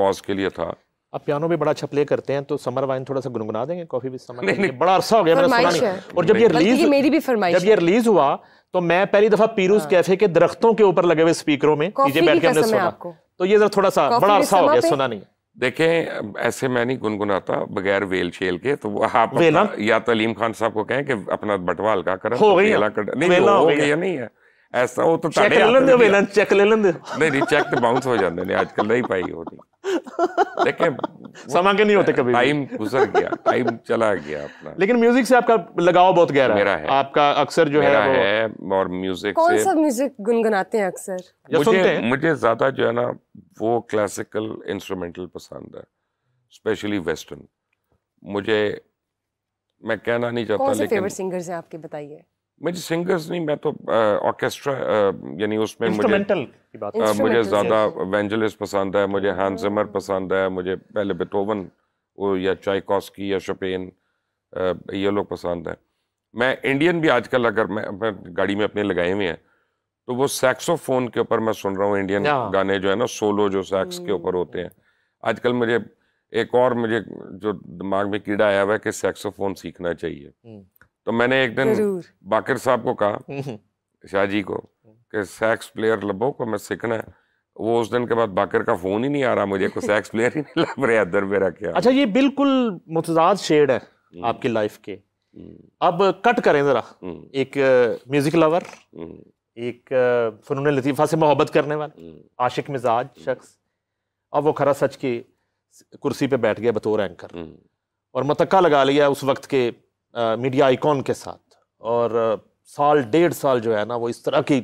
कॉज के लिए था आप पियानो भी बड़ा अच्छा प्ले करते हैं तो समर वाइन थोड़ा सा गुनगुना देंगे कॉफी भी समर नहीं, नहीं, बड़ा अरसा हो गया मैंने सुना नहीं और जब ये रिलीज मेरी भी फरमाइश जब ये रिलीज हुआ तो मैं पहली दफा पीरूज कैफे हाँ। के दरख्तों के ऊपर लगे हुए स्पीकरों में बैठ के हमने सुना तो ये जरा थोड़ा सा बड़ा अरसा हो गया सुना नहीं देखें ऐसे मैं नहीं गुनगुनाता बगैर वेल शेल के तो आप या तलीम खान साहब को कहें कि अपना बटवा हल्का करें तो नहीं नहीं है ਐਸਾ ਉਹ ਤਾਂ ਤੁਹਾਡੇ ਚੈੱਕ ਲੈ ਲੈਂਦੇ ਹੋ ਪਹਿਲਾਂ ਚੈੱਕ ਲੈ ਲੈਂਦੇ ਨਹੀਂ ਨਹੀਂ ਚੈੱਕ ਤੇ ਬਾਉਂਸ ਹੋ ਜਾਂਦੇ ਨੇ ਅੱਜ ਕੱਲ ਨਹੀਂ ਪਾਈ ਹੋਣੀ लेकिन समा के नहीं होते कभी टाइम गुजर गया टाइम चला गया अपना लेकिन म्यूजिक से आपका लगाव बहुत गहरा मेरा है आपका अक्सर जो मेरा है, है और म्यूजिक कौन सा म्यूजिक गुनगुनाते हैं अक्सर मुझे मुझे ज्यादा जो है ना वो क्लासिकल इंस्ट्रूमेंटल पसंद है स्पेशली वेस्टर्न मुझे मैं कहना नहीं चाहता लेकिन फेवरेट सिंगर्स हैं आपके बताइए मुझे सिंगर्स नहीं मैं तो ऑर्केस्ट्रा यानी उसमें मुझे की बात आ, मुझे ज़्यादा वेंजलिस पसंद है मुझे हैंजमर oh. पसंद है मुझे पहले बेटोवन या चाइकॉस्की या शपेन ये लोग पसंद हैं मैं इंडियन भी आजकल अगर मैं, मैं गाड़ी में अपने लगाए हुए हैं तो वो सैक्सोफोन के ऊपर मैं सुन रहा हूँ इंडियन गाने जो है ना सोलो जो सैक्स के ऊपर होते हैं आजकल मुझे एक और मुझे जो दिमाग में कीड़ा आया हुआ है कि सैक्सोफोन सीखना चाहिए hmm. तो मैंने एक दिन बाकर साहब को कहा हम्म। शाहजी को कि सेक्स प्लेयर लबो को मैं सीखना है वो उस दिन के बाद बाकर का फोन ही नहीं आ रहा मुझे को सेक्स प्लेयर ही नहीं लग रहा अदर मेरा क्या अच्छा ये बिल्कुल मुतजाद शेड है हम्म। आपकी लाइफ के हम्म। अब कट करें ज़रा एक म्यूज़िक लवर एक फ़नून लतीफ़ा से मोहब्बत करने वाला आशिक मिजाज शख्स अब वो खरा सच की कुर्सी पे बैठ गया बतौर एंकर और मतक्का लगा लिया उस वक्त के मीडिया आइकॉन के साथ और साल डेढ़ साल जो है ना वो इस तरह की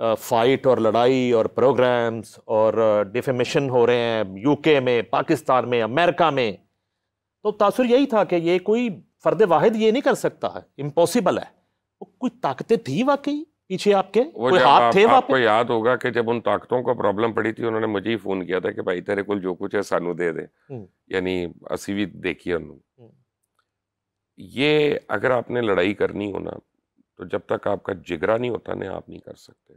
फाइट और लड़ाई और प्रोग्राम्स और डिफेमेशन हो रहे हैं यूके में पाकिस्तान में अमेरिका में तो तासुर यही था कि ये कोई फर्द वाहिद ये नहीं कर सकता है इम्पॉसिबल है वो कोई ताकतें थी वाकई पीछे आपके कोई हाथ आप, थे आपको याद होगा कि जब उन ताकतों को प्रॉब्लम पड़ी थी उन्होंने मुझे ही फोन किया था कि भाई तेरे को जो कुछ है सानू दे दे हम्म। यानी असी भी देखिए उन्होंने हम्म। ये अगर आपने लड़ाई करनी हो ना तो जब तक आपका जिगरा नहीं होता ना आप नहीं कर सकते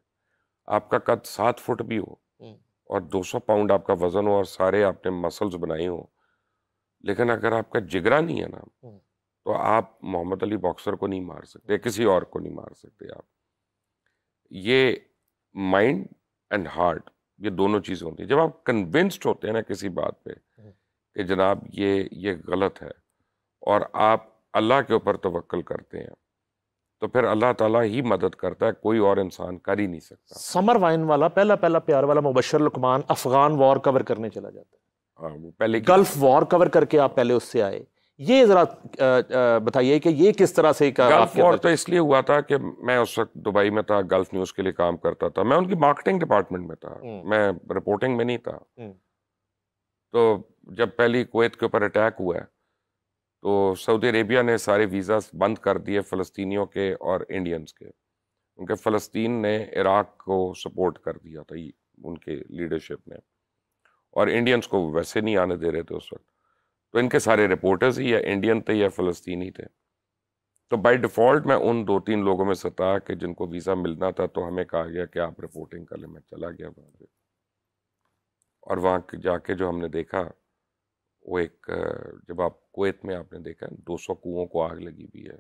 आपका कद सात फुट भी हो हम्म। और 200 पाउंड आपका वजन हो और सारे आपने मसल्स बनाए हो लेकिन अगर आपका जिगरा नहीं है ना हम्म। तो आप मोहम्मद अली बॉक्सर को नहीं मार सकते किसी और को नहीं मार सकते आप ये माइंड एंड हार्ट ये दोनों चीज़ें होती हैं जब आप कन्विंस्ड होते हैं ना किसी बात पे हम्म। कि जनाब ये ये गलत है और आप अल्लाह के ऊपर तवक्ल करते हैं तो फिर अल्लाह ताला ही मदद करता है कोई और इंसान कर ही नहीं सकता समर वाइन वाला पहला पहला प्यार वाला मुबशर लुकमान अफगान वॉर कवर करने चला जाता है हाँ वो पहले गल्फ वॉर कवर करके आप पहले उससे आए ये ज़रा बताइए कि ये किस तरह से गल्फ वॉर तो इसलिए हुआ था कि मैं उस वक्त दुबई में था गल्फ न्यूज़ के लिए काम करता था मैं उनकी मार्केटिंग डिपार्टमेंट में था हम्म। मैं रिपोर्टिंग में नहीं था हम्म। तो जब पहली कुवैत के ऊपर अटैक हुआ है तो सऊदी अरेबिया ने सारे वीज़ा बंद कर दिए फ़लस्तियों के और इंडियंस के उनके फ़लस्तीन ने इराक़ को सपोर्ट कर दिया था उनके लीडरशिप ने और इंडियंस को वैसे नहीं आने दे रहे थे उस वक्त तो इनके सारे रिपोर्टर्स ही या इंडियन थे या फ़लस्तनी थे तो बाय डिफ़ॉल्ट मैं उन दो तीन लोगों में से था कि जिनको वीज़ा मिलना था तो हमें कहा गया कि आप रिपोर्टिंग कर लें मैं चला गया वहाँ और वहाँ जाके जो हमने देखा वो एक जब आप कुवैत में आपने देखा दो सौ कुओं को आग लगी हुई है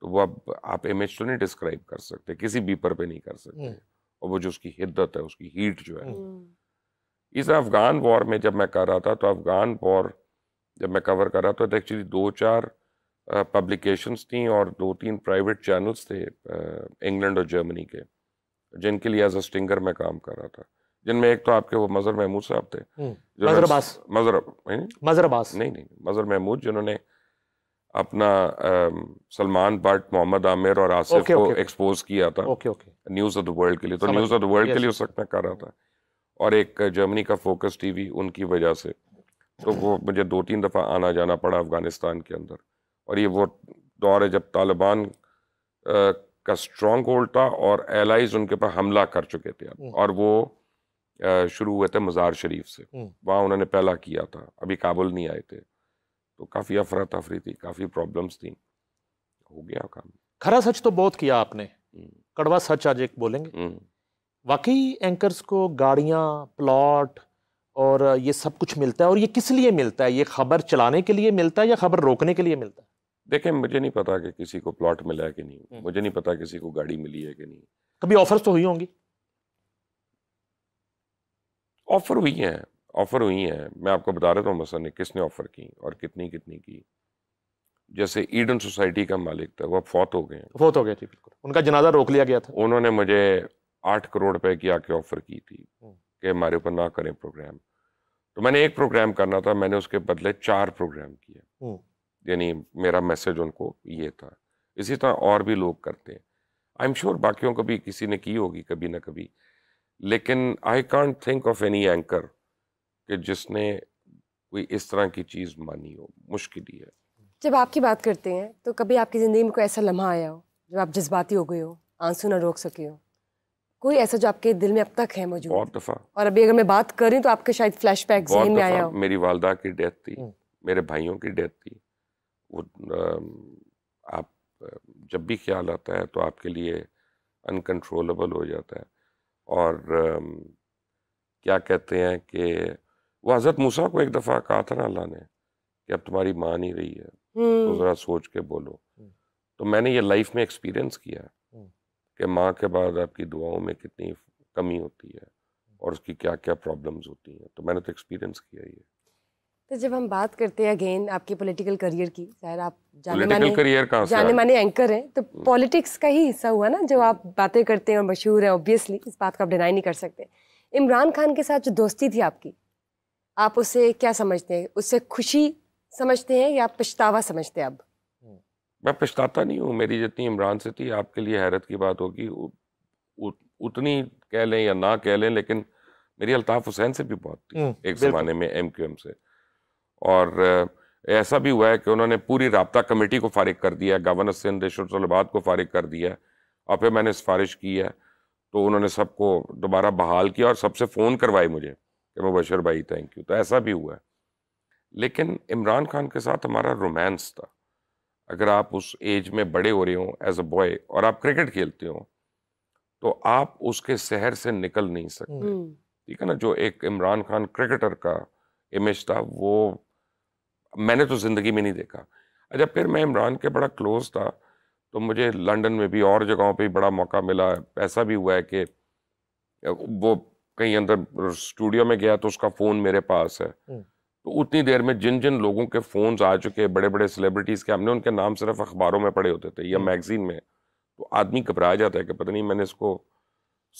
तो वो अब आप इमेज तो नहीं डिस्क्राइब कर सकते किसी बीपर पे नहीं कर सकते हम्म। और वो जो उसकी हिद्दत है उसकी हीट जो है हम्म। इस अफगान वॉर में जब मैं कर रहा था तो अफगान वॉर जब मैं कवर कर रहा था तो एक्चुअली दो चार पब्लिकेशंस थी और दो तीन प्राइवेट चैनल्स थे इंग्लैंड और जर्मनी के जिनके लिए एज अ स्टिंगर मैं काम कर रहा था जिनमें एक तो आपके वो मजर महमूद साहब थे मजर हम्म, मजर नहीं नहीं मजर महमूद जिन्होंने अपना सलमान भट्ट मोहम्मद आमिर और आसिफ okay, को okay. एक्सपोज किया था न्यूज़ ऑफ द वर्ल्ड के लिए तो न्यूज़ ऑफ द वर्ल्ड के लिए उस वक्त मैं कर रहा था और एक जर्मनी का फोकस टीवी उनकी वजह से तो वो मुझे दो तीन दफ़ा आना जाना पड़ा अफ़गानिस्तान के अंदर और ये वो दौर है जब तालिबान का स्ट्रॉन्ग होल्ड था और एलाइज उनके पर हमला कर चुके थे हम्म। और वो शुरू हुए थे मज़ार शरीफ से वहाँ उन्होंने पहला किया था अभी काबुल नहीं आए थे तो काफ़ी अफरा तफरी थी काफ़ी प्रॉब्लम्स थी हो गया काम खरा सच तो बहुत किया आपने कड़वा सच आज एक बोलेंगे वाकई एंकर्स को गाड़ियाँ प्लॉट और ये सब कुछ मिलता है और ये किस लिए मिलता है ये खबर चलाने के लिए मिलता है या खबर रोकने के लिए मिलता है देखें मुझे नहीं पता कि किसी को प्लॉट मिला है कि नहीं मुझे नहीं पता किसी को गाड़ी मिली है कि नहीं कभी ऑफर्स तो हुई होंगी ऑफ़र हुई हैं ऑफ़र हुई हैं मैं आपको बता रहा हूँ ने किसने ऑफ़र की और कितनी कितनी की जैसे ईडन सोसाइटी का मालिक था वो फौत हो गए फौत हो गए थे बिल्कुल उनका जनाजा रोक लिया गया था उन्होंने मुझे आठ करोड़ रुपए की आके ऑफ़र की थी हम्म। कि हमारे ऊपर ना करें प्रोग्राम तो मैंने एक प्रोग्राम करना था मैंने उसके बदले चार प्रोग्राम किए हम्म। यानी मेरा मैसेज उनको ये था इसी तरह और भी लोग करते हैं आई एम श्योर बाकियों को भी किसी ने की होगी कभी ना कभी लेकिन I can't think of any anchor कि जिसने कोई इस तरह की चीज़ मानी हो मुश्किल ही है जब आपकी बात करते हैं तो कभी आपकी ज़िंदगी में कोई ऐसा लम्हा आया हो जब आप जज्बाती हो गए हो आंसू ना रोक सके हो कोई ऐसा जो आपके दिल में अब तक है मौजूद बहुत दफ़ा और अभी अगर मैं बात करूँ तो आपके शायद फ्लैश बैक में आया हो मेरी वालदा की डेथ थी हम्म। मेरे भाइयों की डेथ थी वो आप जब भी ख्याल आता है तो आपके लिए अनकंट्रोलेबल हो जाता है और क्या कहते हैं कि वो हज़रत मूसा को एक दफ़ा कहा था ना अल्लाह ने कि अब तुम्हारी माँ नहीं रही है तो हम्म। ज़रा सोच के बोलो हम्म। तो मैंने ये लाइफ में एक्सपीरियंस किया हम्म। कि माँ के बाद आपकी दुआओं में कितनी कमी होती है और उसकी क्या क्या प्रॉब्लम्स होती हैं तो मैंने तो एक्सपीरियंस किया ये तो जब हम बात करते हैं अगेन आपके पॉलिटिकल करियर की शायद आप जाने माने करियर का जाने माने एंकर हैं तो पॉलिटिक्स का ही हिस्सा हुआ ना जो आप बातें करते हैं और मशहूर हैं ऑब्वियसली इस बात को आप डिनाई नहीं कर सकते इमरान खान के साथ जो दोस्ती थी आपकी आप उसे क्या समझते हैं उससे खुशी समझते हैं या पछतावा समझते हैं अब मैं पछताता नहीं हूँ मेरी जितनी इमरान से थी आपके लिए हैरत की बात होगी उतनी कह लें या ना कह लें लेकिन मेरी अल्ताफ़ हुसैन से भी बहुत थी हम्म, एक ज़माने में एम से और ऐसा भी हुआ है कि उन्होंने पूरी रबता कमेटी को फारिग कर दिया गवर्नर सिंह रिशतलबाद को फारिग कर दिया और फिर मैंने सिफारिश की है तो उन्होंने सबको दोबारा बहाल किया और सबसे फ़ोन करवाए मुझे कि मुबशर भाई थैंक यू तो ऐसा भी हुआ है लेकिन इमरान खान के साथ हमारा रोमांस था अगर आप उस एज में बड़े हो रहे हो एज अ बॉय और आप क्रिकेट खेलते हो तो आप उसके शहर से निकल नहीं सकते हम्म। ठीक है ना जो एक इमरान खान क्रिकेटर का इमेज था वो मैंने तो ज़िंदगी में नहीं देखा अच्छा फिर मैं इमरान के बड़ा क्लोज़ था तो मुझे लंदन में भी और जगहों पे बड़ा मौका मिला ऐसा भी हुआ है कि वो कहीं अंदर स्टूडियो में गया तो उसका फ़ोन मेरे पास है हम्म। तो उतनी देर में जिन जिन लोगों के फ़ोन्स आ चुके बड़े बड़े सेलिब्रिटीज़ के हमने उनके नाम सिर्फ अखबारों में पड़े होते थे या मैगज़ीन हम्म। में तो आदमी घबराया जाता है कि पता नहीं मैंने इसको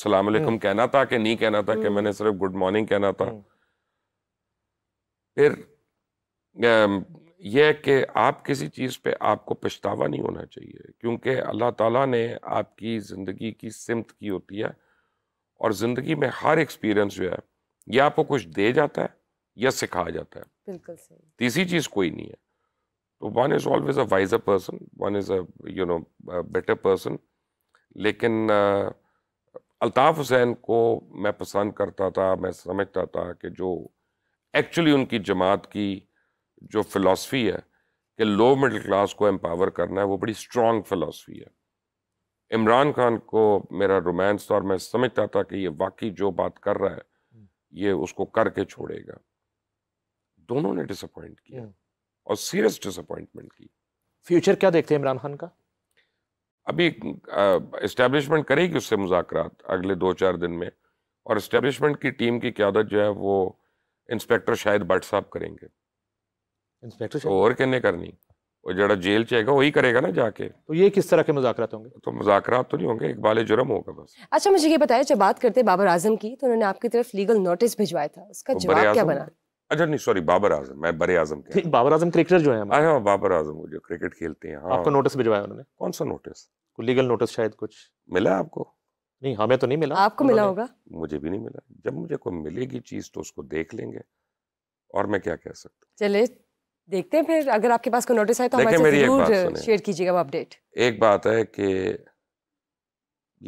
सलाम अलैकुम हम्म। कहना था कि नहीं कहना था कि मैंने सिर्फ गुड मॉर्निंग कहना था फिर यह कि आप किसी चीज़ पे आपको पछतावा नहीं होना चाहिए क्योंकि अल्लाह ताला ने आपकी ज़िंदगी की सिमत की होती है और ज़िंदगी में हर एक्सपीरियंस जो है यह आपको कुछ दे जाता है या सिखाया जाता है बिल्कुल सही तीसरी चीज़ कोई नहीं है तो one is always a wiser person one is a you know better person लेकिन अल्ताफ़ हुसैन को मैं पसंद करता था मैं समझता था कि जो एक्चुअली उनकी जमात की जो फिलॉसफी है कि लो मिडिल क्लास को एम्पावर करना है वो बड़ी स्ट्रॉन्ग फिलासफी है इमरान खान को मेरा रोमांस था और मैं समझता था कि ये वाकई जो बात कर रहा है हम्म। ये उसको करके छोड़ेगा दोनों ने डिसअपॉइंट किया हम्म। और सीरियस डिसअपॉइंटमेंट की फ्यूचर क्या देखते हैं इमरान खान का अभी इस्टेब्लिशमेंट करेगी उससे मुजाकरात अगले दो चार दिन में और इस्टेब्लिशमेंट की टीम की क्यादत जो है वो इंस्पेक्टर शाहिद भट्ट साहब करेंगे इंस्पेक्टर तो और कहने करनी और जरा जेल चाहेगा वही करेगा ना जाके तो ये किस तरह के मुजाकरात होंगे तो मुजाकरात तो नहीं होंगे इकबाल जुर्म होगा बस अच्छा मुझे ये बताया जब बात करते बाबर आजम की तो उन्होंने आपकी तरफ लीगल नोटिस भिजवाया था उसका तो जवाब क्या बना अच्छा नहीं सॉरी बाबर आजम मैं बरे आजम के बाबर आजम क्रिकेटर जो है हाँ, हाँ बाबर आजम जो क्रिकेट खेलते हैं हाँ। आपको नोटिस भिजवाया उन्होंने कौन सा नोटिस लीगल नोटिस शायद कुछ मिला आपको नहीं हमें तो नहीं मिला आपको मिला होगा मुझे भी नहीं मिला जब मुझे कोई मिलेगी चीज तो उसको देख लेंगे और मैं क्या कह सकता हूँ चलिए देखते हैं फिर अगर आपके पास कोई नोटिस आए तो हमारे जरूर शेयर कीजिएगा अपडेट एक बात है कि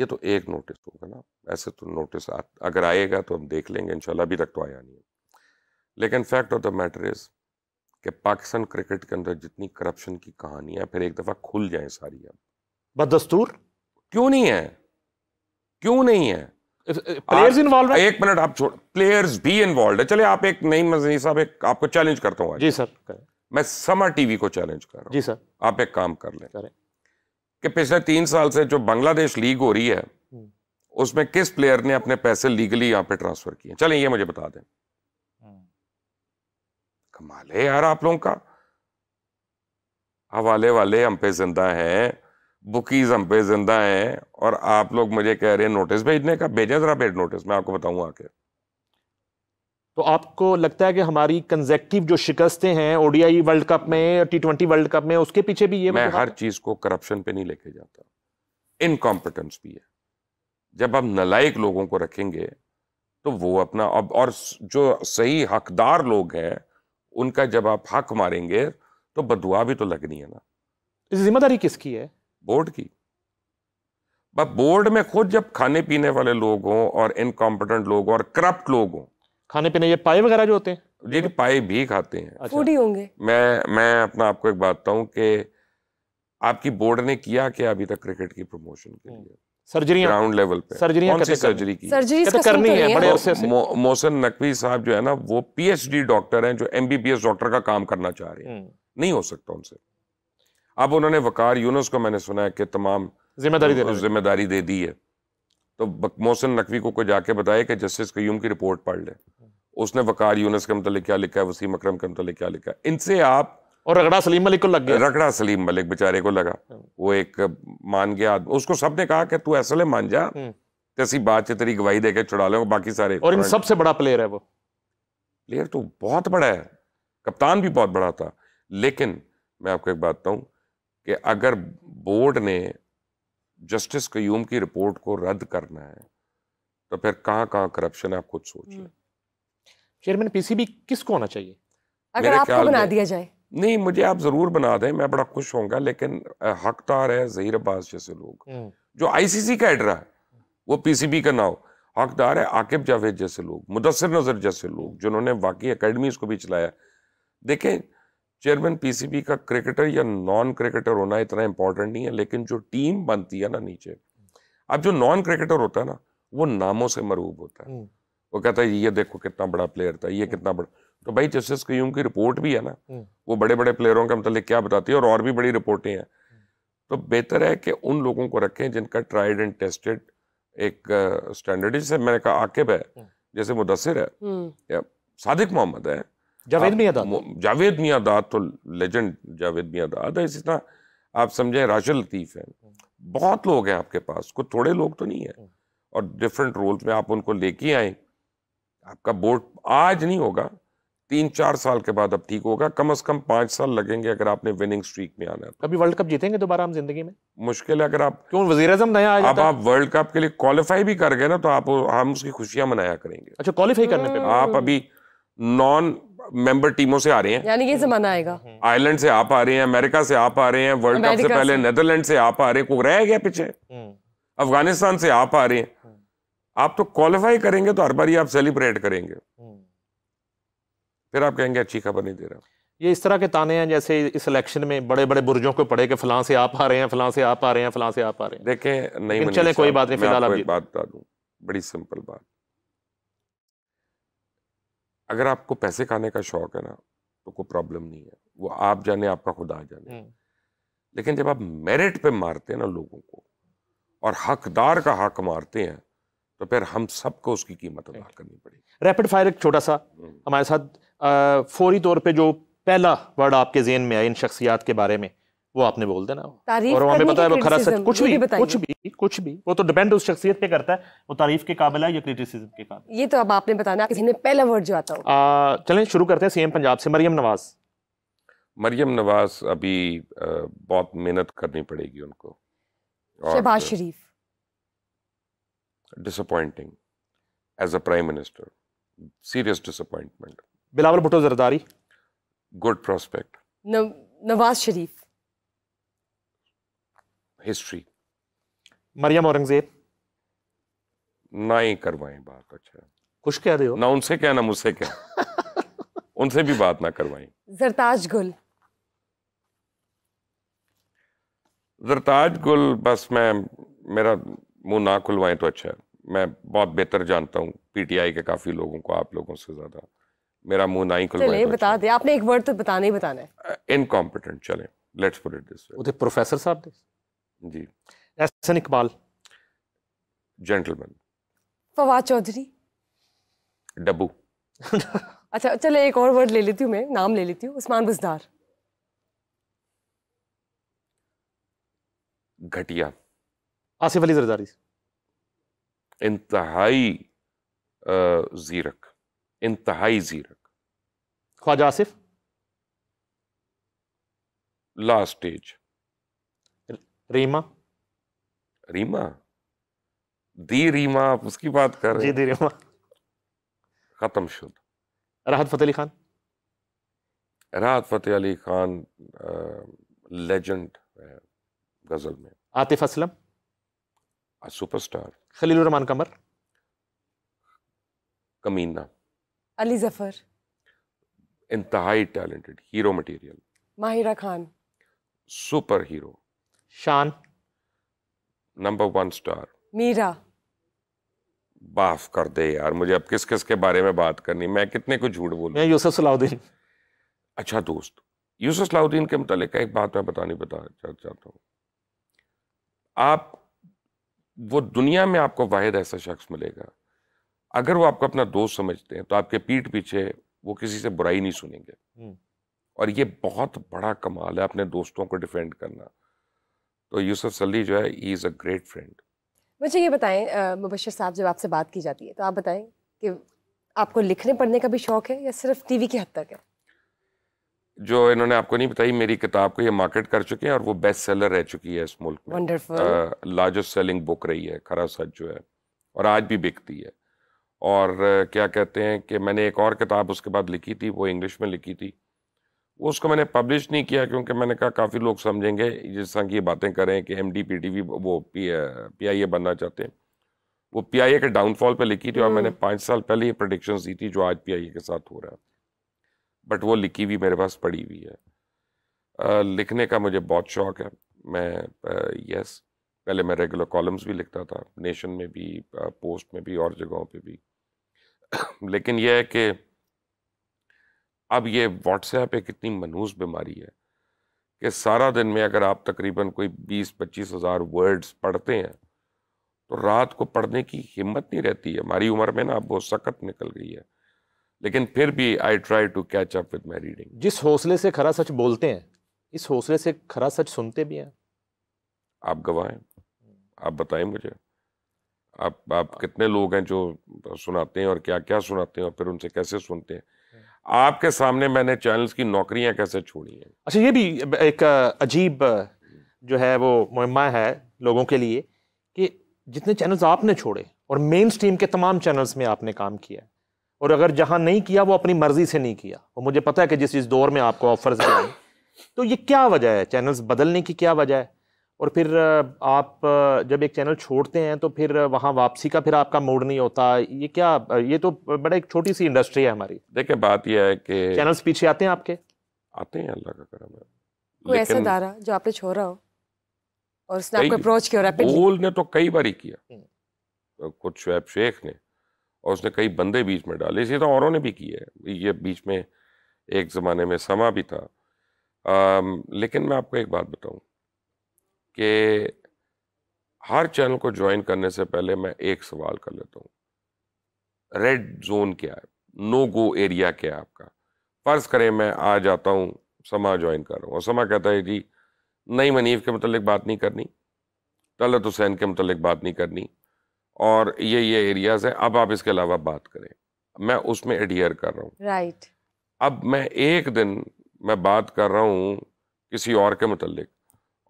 ये तो एक नोटिस तो होगा ना ऐसे तो नोटिस आ, अगर आएगा तो हम देख लेंगे इंशाल्लाह अभी तक तो आया नहीं है लेकिन fact of the matter is कि पाकिस्तान क्रिकेट के अंदर जितनी करप्शन की कहानियां फिर एक दफ़ा खुल जाए सारी अब बदस्तूर क्यों नहीं है क्यों नहीं है प्लेयर्स इन्वॉल्व एक मिनट आप छोड़ प्लेयर्स भी इन्वॉल्व है चले आप एक नई मजनी साहब एक आपको चैलेंज करता हूँ जी सर मैं समा टीवी को चैलेंज कर रहा हूँ जी सर आप एक काम कर लें कि पिछले तीन साल से जो बांग्लादेश लीग हो रही है हम्म। उसमें किस प्लेयर ने अपने पैसे लीगली यहां पे ट्रांसफर किए चलें ये मुझे बता दें हम्म। कमाल है यार आप लोगों का हवाले वाले हम पे जिंदा है बुकीज हम पे जिंदा है और आप लोग मुझे कह रहे हैं नोटिस भेजने का भेजें जरा भेज नोटिस मैं आपको बताऊंगा आके तो आपको लगता है कि हमारी कंजेक्टिव जो शिकस्तें हैं ओडीआई वर्ल्ड कप में टी ट्वेंटी वर्ल्ड कप में उसके पीछे भी ये मैं मतलब हर चीज को करप्शन पे नहीं लेके जाता इनकॉम्पिटेंस भी है जब हम नलायक लोगों को रखेंगे तो वो अपना अब और जो सही हकदार लोग हैं उनका जब आप हक मारेंगे तो बदुआ भी तो लगनी है ना जिम्मेदारी किसकी है बोर्ड की बोर्ड में खुद जब खाने पीने वाले लोग हों और इनकॉम्पिटेंट लोग और करप्ट लोग हों खाने पीने ये पाए वगैरह जो होते हैं जी पाए भी खाते हैं अच्छा। फूडी होंगे मैं मैं अपना आपको एक बात बताऊं कि आपकी बोर्ड ने किया क्या अभी तक क्रिकेट की प्रमोशन के हम्म। लिए सर्जरी ग्राउंड लेवल पे सर्जरी कौन सी सर्जरी की सर्जरी करनी, करनी तो है बड़े अरसे से मोहसिन नकवी साहब जो है ना वो पीएचडी डॉक्टर हैं जो एमबीबीएस डॉक्टर का काम करना चाह रहे हैं हम्म। नहीं हो सकता उनसे अब उन्होंने वकार यूनुस को मैंने सुना है कि तमाम जिम्मेदारी जिम्मेदारी दे दी है तो मोहसिन नकवी को कोई जाके बताए कि जस्टिस कयूम की रिपोर्ट पढ़ लें उसने वकार यूनस के मतलब क्या लिखा है वसीम अक्रम के मतलब क्या लिखा है इनसे आप और रगड़ा सलीम मलिक को लग गया रगड़ा सलीम मलिक बेचारे को लगा वो एक मान गया आदमी उसको सबने कहा कि तू ऐसा मान जा हम्म। ऐसी बात से तेरी गवाही देकर छुड़ा लेंगे बाकी सारे और इन सबसे बड़ा प्लेयर है वो प्लेयर तो बहुत बड़ा है कप्तान भी बहुत बड़ा था लेकिन मैं आपको एक बात बताऊँ कि अगर बोर्ड ने जस्टिस कयूम की रिपोर्ट को रद्द करना है तो फिर कहां कहां करप्शन है आप खुद सोचिए हम्म। चेयरमैन पीसीबी किसको होना चाहिए अगर आपको बना दिया जाए नहीं मुझे आप जरूर बना दें मैं बड़ा खुश होऊंगा लेकिन हकदार है जहीर अब्बास जैसे लोग हम्म। जो आईसीसी का एडरा है वो पीसीबी का ना हो हकदार है आकिब जावेद जैसे लोग मुदसर नज़र जैसे लोग जिन्होंने बाकी अकेडमी को भी चलाया देखें चेयरमैन पीसीबी का क्रिकेटर या नॉन क्रिकेटर होना इतना इंपॉर्टेंट नहीं है लेकिन जो टीम बनती है ना नीचे अब जो नॉन क्रिकेटर होता है ना वो नामों से मरूब होता है हम्म। वो कहता है ये देखो कितना बड़ा प्लेयर था ये कितना बड़ा तो भाई जस्टिस क्यूम की रिपोर्ट भी है ना हम्म। वो बड़े बड़े प्लेयरों के मतलब क्या बताती है और और भी बड़ी रिपोर्टें हैं तो बेहतर है कि उन लोगों को रखें जिनका ट्राइड एंड टेस्टेड एक स्टैंडर्ड जैसे मैंने कहा आकिब है हम्म। जैसे मुदसर है हम्म। या सादिक मोहम्मद है जावेद मियादाद जावेद मियादाद तो लेजेंड जावेद मियादाद है इसी तरह आप समझें राशि लतीफ़ है बहुत लोग हैं आपके पास कुछ थोड़े लोग तो नहीं है और डिफरेंट रोल्स में आप उनको लेके आए आपका बोर्ड आज नहीं होगा तीन चार साल के बाद अब ठीक होगा कम से कम पांच साल लगेंगे अगर आपने विनिंग स्ट्रीक में आना तो। कभी वर्ल्ड कप जीतेंगे दोबारा हम जिंदगी में मुश्किल है अगर आप क्यों वजीर अजम नया अब आप, वर्ल्ड कप के लिए क्वालिफाई भी कर गए ना तो आप हम उसकी खुशियां मनाया करेंगे अच्छा क्वालिफाई करने पे आप अभी नॉन मेंबर टीमों से आ रहे हैं यानी ये जमाना आएगा आयरलैंड से आप आ रहे हैं अमेरिका से आप आ रहे हैं वर्ल्ड कप से पहले नेदरलैंड से आप आ रहे हैं को रह गया पीछे अफगानिस्तान हम्म। से आप आ रहे हैं आप तो क्वालिफाई करेंगे तो हर बार आप सेलिब्रेट करेंगे हम्म। फिर आप कहेंगे अच्छी खबर नहीं दे रहा ये इस तरह के ताने हैं जैसे इस इलेक्शन में बड़े बड़े बुर्जों को पड़े कि फलां से आप आ रहे हैं फलां से आप आ रहे हैं फलां से आप आ रहे हैं देखें नहीं चले कोई बात नहीं फिलहाल एक बात बता दूं बड़ी सिंपल बात अगर आपको पैसे खाने का शौक है ना तो कोई प्रॉब्लम नहीं है वो आप जाने आपका खुदा जाने हम्म। लेकिन जब आप मेरिट पे मारते हैं ना लोगों को और हकदार का हक मारते हैं तो फिर हम सबको उसकी कीमत अदा करनी पड़ेगी रैपिड फायर एक छोटा सा हम्म। हमारे साथ फौरी तौर पे जो पहला वर्ड आपके जेन में आया इन शख्सियात के बारे में वो आपने बोल देना और हमें पता है वो खरा सच कुछ भी, भी कुछ भी कुछ भी वो तो डिपेंड उस शख्सियत पे करता है वो तारीफ के काबिल है या क्रिटिसिज्म के काबिल ये तो अब आपने बताना किसी ने पहला वर्ड जो आता हो चलें शुरू करते हैं सीएम पंजाब से मरियम नवाज मरियम नवाज अभी बहुत मेहनत करनी पड़ेगी उनको शहबाज शरीफ disappointing as a prime minister. Serious disappointment. Bilawal Bhutto Zardari. Good prospect. Nav- Nawaz Sharif. History. Maryam Aurangzeb ना ही करवाएं बात अच्छा कुछ कह रहे हो ना उनसे क्या ना मुझसे क्या उनसे भी बात ना करवाएं जरताज गुल जरताज गुल बस मैं मेरा मुंह ना खुलवाएं तो अच्छा है मैं बहुत बेहतर जानता हूँ पीटीआई के काफ़ी लोगों को आप लोगों से ज़्यादा मेरा मुंह ना ही चले बता दे आपने एक वर्ड तो बताना ही बताना है इनकॉम्पिटेंट चले let's put it this way professor साहब दिस जी एहसन इकबाल जेंटलमैन फवाद चौधरी डब्बू अच्छा चले एक और वर्ड ले लेती हूँ मैं नाम ले लेती हूँ उस्मान बुजदार घटिया आसिफ अली जरदारी इंतहाई जीरक इंतहाई जीरक ख्वाजा आसिफ लास्ट स्टेज रीमा रीमा दी रीमा आप उसकी बात कर रहे हैं दी रीमा खत्म शुद राहत फतेह अली खान राहत फतेह अली खान लेजेंड गजल में आतिफ असलम सुपरस्टार खलील रहमान कमर कमीना अली जफर इंतहाई talented hero material Mahira Khan super hero Shaan number one star Meera बाफ कर दे यार मुझे अब किस किस के बारे में बात करनी मैं कितने को झूठ बोल मैं यूसुफ सलाउद्दीन अच्छा दोस्त यूसुफ सलाउद्दीन के मुतालिक एक बात मैं बतानी बता चाहता हूँ आप वो दुनिया में आपको वाहिद ऐसा शख्स मिलेगा अगर वो आपको अपना दोस्त समझते हैं तो आपके पीठ पीछे वो किसी से बुराई नहीं सुनेंगे हम्म। और ये बहुत बड़ा कमाल है अपने दोस्तों को डिफेंड करना तो यूसुफ सली जो है he is a great friend मुझे ये बताएं मुबशर साहब जब आपसे बात की जाती है तो आप बताएं कि आपको लिखने पढ़ने का भी शौक है या सिर्फ टीवी की हद तक है जो इन्होंने आपको नहीं बताई मेरी किताब को ये मार्केट कर चुके हैं और वो बेस्ट सेलर रह चुकी है इस मुल्क में लार्जेस्ट सेलिंग बुक रही है खरा सच जो है और आज भी बिकती है और क्या कहते हैं कि मैंने एक और किताब उसके बाद लिखी थी वो इंग्लिश में लिखी थी वो उसको मैंने पब्लिश नहीं किया क्योंकि मैंने कहा काफ़ी लोग समझेंगे जिस तरह की ये बातें करें कि M D P T V वो पी पी आई ए बनना चाहते हैं वो पी आई ए के डाउनफॉल पर लिखी थी और हम्म। मैंने पाँच साल पहले ये प्रोडिक्शन दी थी जो आज पी आई ए के साथ हो रहा है बट वो लिखी हुई मेरे पास पड़ी हुई है लिखने का मुझे बहुत शौक़ है मैं यस पहले मैं रेगुलर कॉलम्स भी लिखता था नेशन में भी पोस्ट में भी और जगहों पे भी लेकिन यह है कि अब ये व्हाट्सएप एक इतनी मनहूस बीमारी है कि सारा दिन में अगर आप तकरीबन कोई बीस पच्चीस हज़ार वर्ड्स पढ़ते हैं तो रात को पढ़ने की हिम्मत नहीं रहती है हमारी उम्र में ना अब वो सख्त निकल गई है लेकिन फिर भी I try to catch up with my reading जिस हौसले से खरा सच बोलते हैं इस हौसले से खरा सच सुनते भी हैं आप गवाह हैं आप बताएं मुझे आप आप कितने लोग हैं जो सुनाते हैं और क्या क्या सुनाते हैं और फिर उनसे कैसे सुनते हैं आपके सामने मैंने चैनल्स की नौकरियां कैसे छोड़ी हैं अच्छा ये भी एक अजीब जो है वो मुहिमा है लोगों के लिए कि जितने चैनल्स आपने छोड़े और मेन स्ट्रीम के तमाम चैनल्स में आपने काम किया और अगर जहाँ नहीं किया वो अपनी मर्जी से नहीं किया और मुझे पता है कि जिस इस दौर में आपको ऑफर्स आए तो ये क्या वजह है चैनल्स बदलने की क्या वजह है और फिर आप जब एक चैनल छोड़ते हैं तो फिर वहाँ वापसी का फिर आपका मूड नहीं होता ये क्या ये तो बड़ा एक छोटी सी इंडस्ट्री है हमारी देखिए बात ये है कि चैनल्स पीछे आते हैं आपके आते हैं अल्लाह का करम है कोई ऐसा दारा जो आपने छोड़ा हो और उसने आपको अप्रोच किया रैपिडली बोल ने तो कई बार ही किया हम्म। तो कुछ शुएब शेख ने और उसने कई बंदे बीच में डाले इसी तरह तो औरों ने भी किए ये बीच में एक ज़माने में समा भी था आ, लेकिन मैं आपको एक बात बताऊं कि हर चैनल को ज्वाइन करने से पहले मैं एक सवाल कर लेता हूँ रेड जोन क्या है नो गो एरिया क्या है आपका फ़र्ज़ करें मैं आ जाता हूँ समा ज्वाइन कर रहा हूँ और समा कहता है जी नई मनीफ के मतलब बात नहीं करनी तलत तो हुसैन के मतलब बात नहीं करनी और ये ये एरियाज है अब आप इसके अलावा बात करें मैं उसमें एडियर कर रहा हूँ राइट अब मैं एक दिन मैं बात कर रहा हूँ किसी और के मुतालिक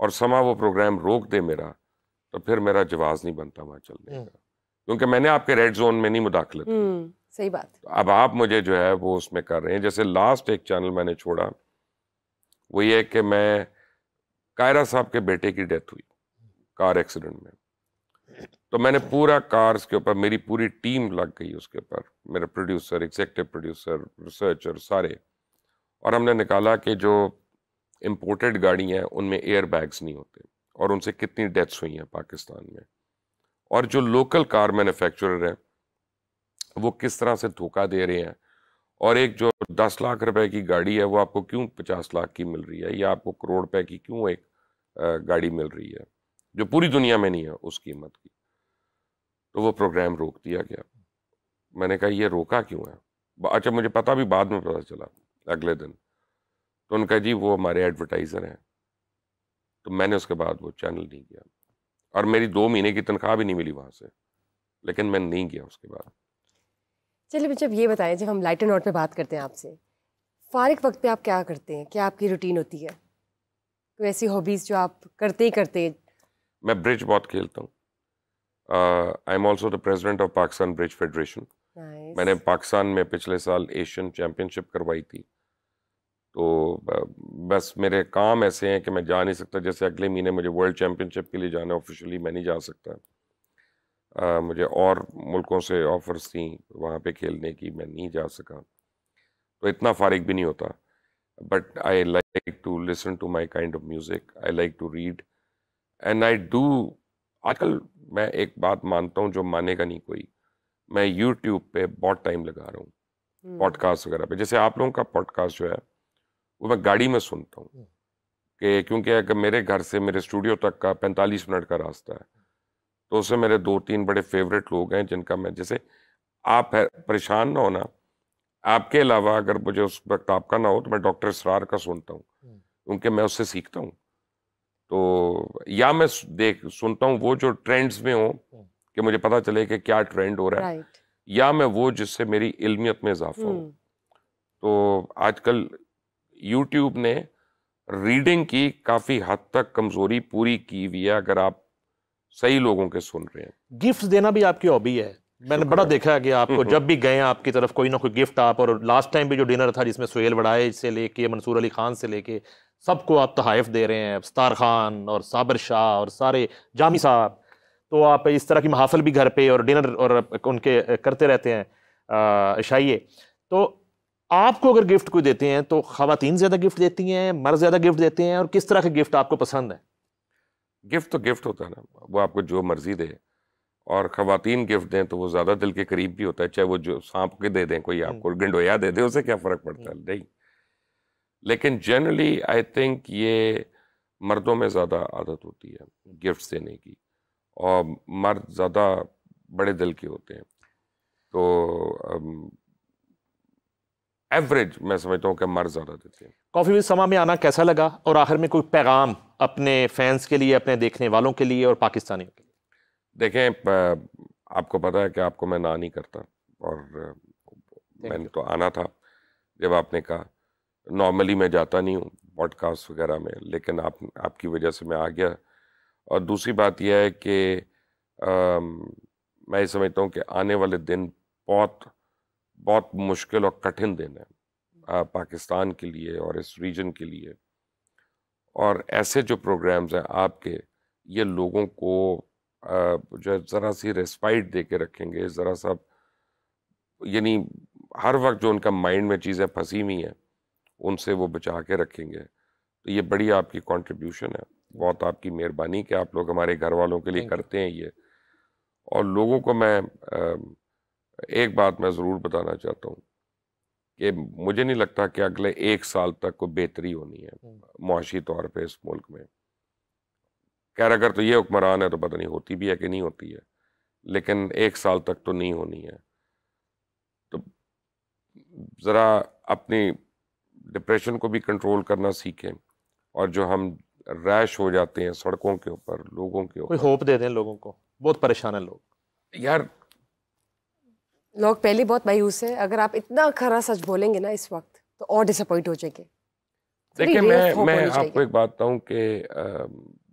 और समा वो प्रोग्राम रोक दे मेरा तो फिर मेरा जवाब नहीं बनता वहाँ चलने हम्म। का क्योंकि मैंने आपके रेड जोन में नहीं मुदाखलत हम्म, सही बात अब आप मुझे जो है वो उसमें कर रहे हैं जैसे लास्ट एक चैनल मैंने छोड़ा वो ये कि मैं कायरा साहब के बेटे की डेथ हुई कार एक्सीडेंट में तो मैंने पूरा कार्स के ऊपर मेरी पूरी टीम लग गई उसके ऊपर मेरा प्रोड्यूसर एग्जेक्टिव प्रोड्यूसर रिसर्चर सारे और हमने निकाला कि जो इम्पोर्टेड गाड़ियाँ हैं उनमें एयर बैग्स नहीं होते और उनसे कितनी डेथ्स हुई हैं पाकिस्तान में और जो लोकल कार मैन्युफैक्चरर हैं वो किस तरह से धोखा दे रहे हैं और एक जो दस लाख रुपए की गाड़ी है वो आपको क्यों पचास लाख की मिल रही है या आपको करोड़ रुपए की क्यों एक गाड़ी मिल रही है जो पूरी दुनिया में नहीं है उस कीमत की तो वो प्रोग्राम रोक दिया गया मैंने कहा ये रोका क्यों है अच्छा मुझे पता भी बाद में पता चला अगले दिन तो उनका जी वो हमारे एडवर्टाइज़र हैं तो मैंने उसके बाद वो चैनल नहीं गया और मेरी दो महीने की तनख्वाह भी नहीं मिली वहाँ से लेकिन मैं नहीं गया उसके बाद चलिए जब ये बताएं जब हम एंड नोट पे बात करते हैं आपसे फारिक वक्त पे आप क्या करते हैं क्या आपकी रूटीन होती है कोई ऐसी हॉबीज़ जो आप करते ही करते मैं ब्रिज बहुत खेलता हूँ I am also the president of Pakistan bridge federation मैंने पाकिस्तान में पिछले साल एशियन चैम्पियनशिप करवाई थी तो uh, बस मेरे काम ऐसे हैं कि मैं जा नहीं सकता जैसे अगले महीने मुझे वर्ल्ड चैम्पियनशिप के लिए जाना ऑफिशियली मैं नहीं जा सकता आ, uh, मुझे और मुल्कों से ऑफर्स थी वहाँ पे खेलने की मैं नहीं जा सका तो इतना फारिक भी नहीं होता but I like to listen to my kind of music I like to read and I do आजकल मैं एक बात मानता हूँ जो मानेगा नहीं कोई मैं यूट्यूब पे बहुत टाइम लगा रहा हूँ पॉडकास्ट हम्म। वगैरह पे जैसे आप लोगों का पॉडकास्ट जो है वो मैं गाड़ी में सुनता हूँ कि क्योंकि अगर मेरे घर से मेरे स्टूडियो तक का पैंतालीस मिनट का रास्ता है तो उसमें मेरे दो तीन बड़े फेवरेट लोग हैं जिनका मैं जैसे आप परेशान ना होना आपके अलावा अगर मुझे उस वक्त आपका ना हो तो मैं डॉक्टर इसरार का सुनता हूँ हम्म। क्योंकि मैं उससे सीखता हूँ तो या मैं देख सुनता हूँ वो जो ट्रेंड्स में हो हम्म। कि मुझे पता चले कि क्या ट्रेंड हो रहा है या मैं वो जिससे मेरी इल्मियत में इजाफा हम्म। हो तो आजकल यूट्यूब ने रीडिंग की काफ़ी हद तक कमज़ोरी पूरी की हुई है अगर आप सही लोगों के सुन रहे हैं गिफ्ट देना भी आपकी हॉबी है मैंने बड़ा देखा है कि आपको हम्म, जब भी गए आपकी तरफ कोई ना कोई गिफ्ट आप और लास्ट टाइम भी जो डिनर था जिसमें सुहेल वड़ाए से लेके मंसूर अली खान से लेके सबको आप तहफ़ दे रहे हैं अफ्तार खान और साबर शाह और सारे जामी साहब तो आप इस तरह की महाफिल भी घर पे और डिनर और उनके करते रहते हैं शाइए तो आपको अगर गिफ्ट कोई देते हैं तो खातन ज़्यादा गिफ्ट देती हैं मर्द ज़्यादा गिफ्ट देते हैं और किस तरह के गिफ्ट आपको पसंद है गिफ्ट तो गिफ्ट होता है ना वो आपको जो मर्ज़ी दे और ख़वान गिफ्ट दें तो वो ज़्यादा दिल के करीब भी होता है चाहे वो जो सांप के दे दें कोई हम्म। आपको गंडोया दे दें उसे क्या फ़र्क पड़ता है हम्म। नहीं लेकिन जनरली आई थिंक ये मर्दों में ज़्यादा आदत होती है गिफ्ट देने की और मर्द ज़्यादा बड़े दिल के होते हैं तो एवरेज मैं समझता हूँ कि मर्द ज़्यादा देते हैं कॉफ़ी विद समा में आना कैसा लगा और आखिर में कोई पैगाम अपने फैंस के लिए अपने देखने वालों के लिए और पाकिस्तानियों के लिए देखें आपको पता है कि आपको मैं ना नहीं करता और मैंने तो आना था जब आपने कहा नॉर्मली मैं जाता नहीं हूँ पॉडकास्ट वगैरह में लेकिन आप आपकी वजह से मैं आ गया और दूसरी बात यह है कि मैं मैं समझता हूँ कि आने वाले दिन बहुत बहुत मुश्किल और कठिन दिन है आ, हम्म। पाकिस्तान के लिए और इस रीजन के लिए और ऐसे जो प्रोग्राम्स हैं आपके ये लोगों को आ, जो ज़रा सी रेस्पाइट दे के रखेंगे ज़रा सा यानी हर वक्त जो उनका माइंड में चीज़ें फंसी हुई हैं उनसे वो बचा के रखेंगे तो ये बड़ी आपकी कंट्रीब्यूशन है बहुत आपकी मेहरबानी कि आप लोग हमारे घर वालों के लिए करते हैं ये और लोगों को मैं एक बात मैं ज़रूर बताना चाहता हूँ कि मुझे नहीं लगता कि अगले एक साल तक कोई बेहतरी होनी है हम्म। मुआशी तौर पर इस मुल्क में खैर अगर तो ये हुक्मरान है तो पता नहीं होती भी है कि नहीं होती है लेकिन एक साल तक तो नहीं होनी है तो ज़रा अपनी डिप्रेशन को भी कंट्रोल करना सीखें और जो हम रैश हो जाते हैं सड़कों के ऊपर लोगों के ऊपर होप दे दें लोगों को बहुत परेशान है लोग यार लोग पहले बहुत मायूस है अगर आप इतना खरा सच बोलेंगे ना इस वक्त तो और डिसअपॉइंट हो जाएंगे देखिए मैं मैं आपको एक बात बताऊं कि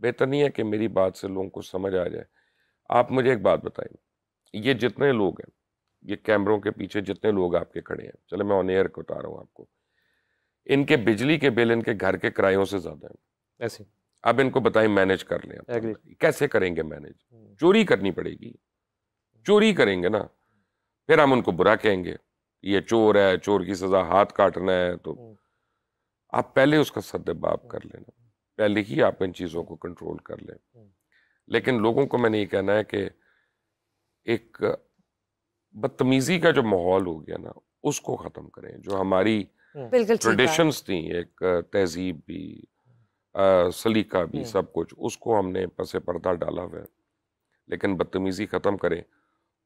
बेहतर नहीं है कि मेरी बात से लोगों को समझ आ जाए आप मुझे एक बात बताइए ये जितने लोग हैं ये कैमरों के पीछे जितने लोग आपके खड़े हैं चले मैं ऑन एयर को बता रहा हूँ आपको इनके बिजली के बिल इनके घर के किरायों से ज्यादा है ऐसे अब इनको बताएं मैनेज कर लें कैसे करेंगे मैनेज hmm. चोरी करनी पड़ेगी चोरी करेंगे ना फिर हम उनको बुरा कहेंगे ये चोर है चोर की सजा हाथ काटना है तो hmm. आप पहले उसका सदबाप hmm. कर लेना पहले ही आप इन चीज़ों को कंट्रोल कर लें लेकिन लोगों को मैंने ये कहना है कि एक बदतमीज़ी का जो माहौल हो गया ना उसको ख़त्म करें जो हमारी हम्म। बिल्कुल ट्रेडिशंस थी एक तहजीब भी सलीका भी हम्म। सब कुछ उसको हमने पसे पर्दा डाला हुआ है लेकिन बदतमीज़ी ख़त्म करें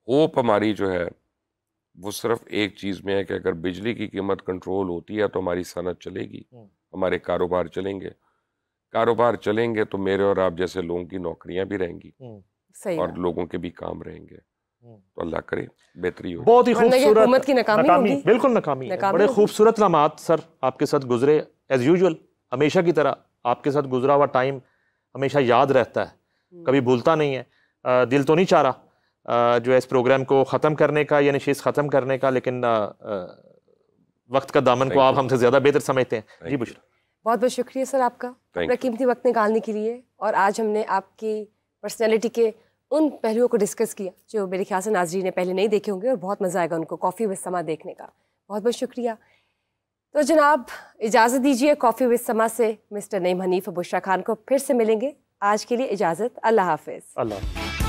होप हमारी जो है वो सिर्फ एक चीज़ में है कि अगर बिजली की कीमत कंट्रोल होती है तो हमारी सनत चलेगी हम्म। हमारे कारोबार चलेंगे कारोबार चलेंगे तो मेरे और आप जैसे लोगों की नौकरियां भी रहेंगी सही और लोगों के भी काम रहेंगे तो अल्लाह करे बेहतरी हो बहुत ही खूबसूरत की नकामी, नकामी बिल्कुल नकामी, नकामी बड़े खूबसूरत लम्हात सर आपके साथ गुजरे एज यूजुअल हमेशा की तरह आपके साथ गुजरा हुआ टाइम हमेशा याद रहता है हम्म। कभी भूलता नहीं है दिल तो नहीं चाह रहा जो है इस प्रोग्राम को ख़त्म करने का यानी नशीस ख़त्म करने का लेकिन वक्त का दामन को आप हमसे ज़्यादा बेहतर समझते हैं जी बुशरा बहुत बहुत शुक्रिया सर आपका कीमती वक्त निकालने के लिए और आज हमने आपकी पर्सनैलिटी के उन पहलुओं को डिस्कस किया जो मेरे ख्याल से नाजरी ने पहले नहीं देखे होंगे और बहुत मज़ा आएगा उनको कॉफ़ी विद समा देखने का बहुत बहुत शुक्रिया तो जनाब इजाज़त दीजिए कॉफ़ी विद समा से मिस्टर नईम हनीफ और बुशरा खान को फिर से मिलेंगे आज के लिए इजाज़त अल्लाह हाफिज़ अल्लाह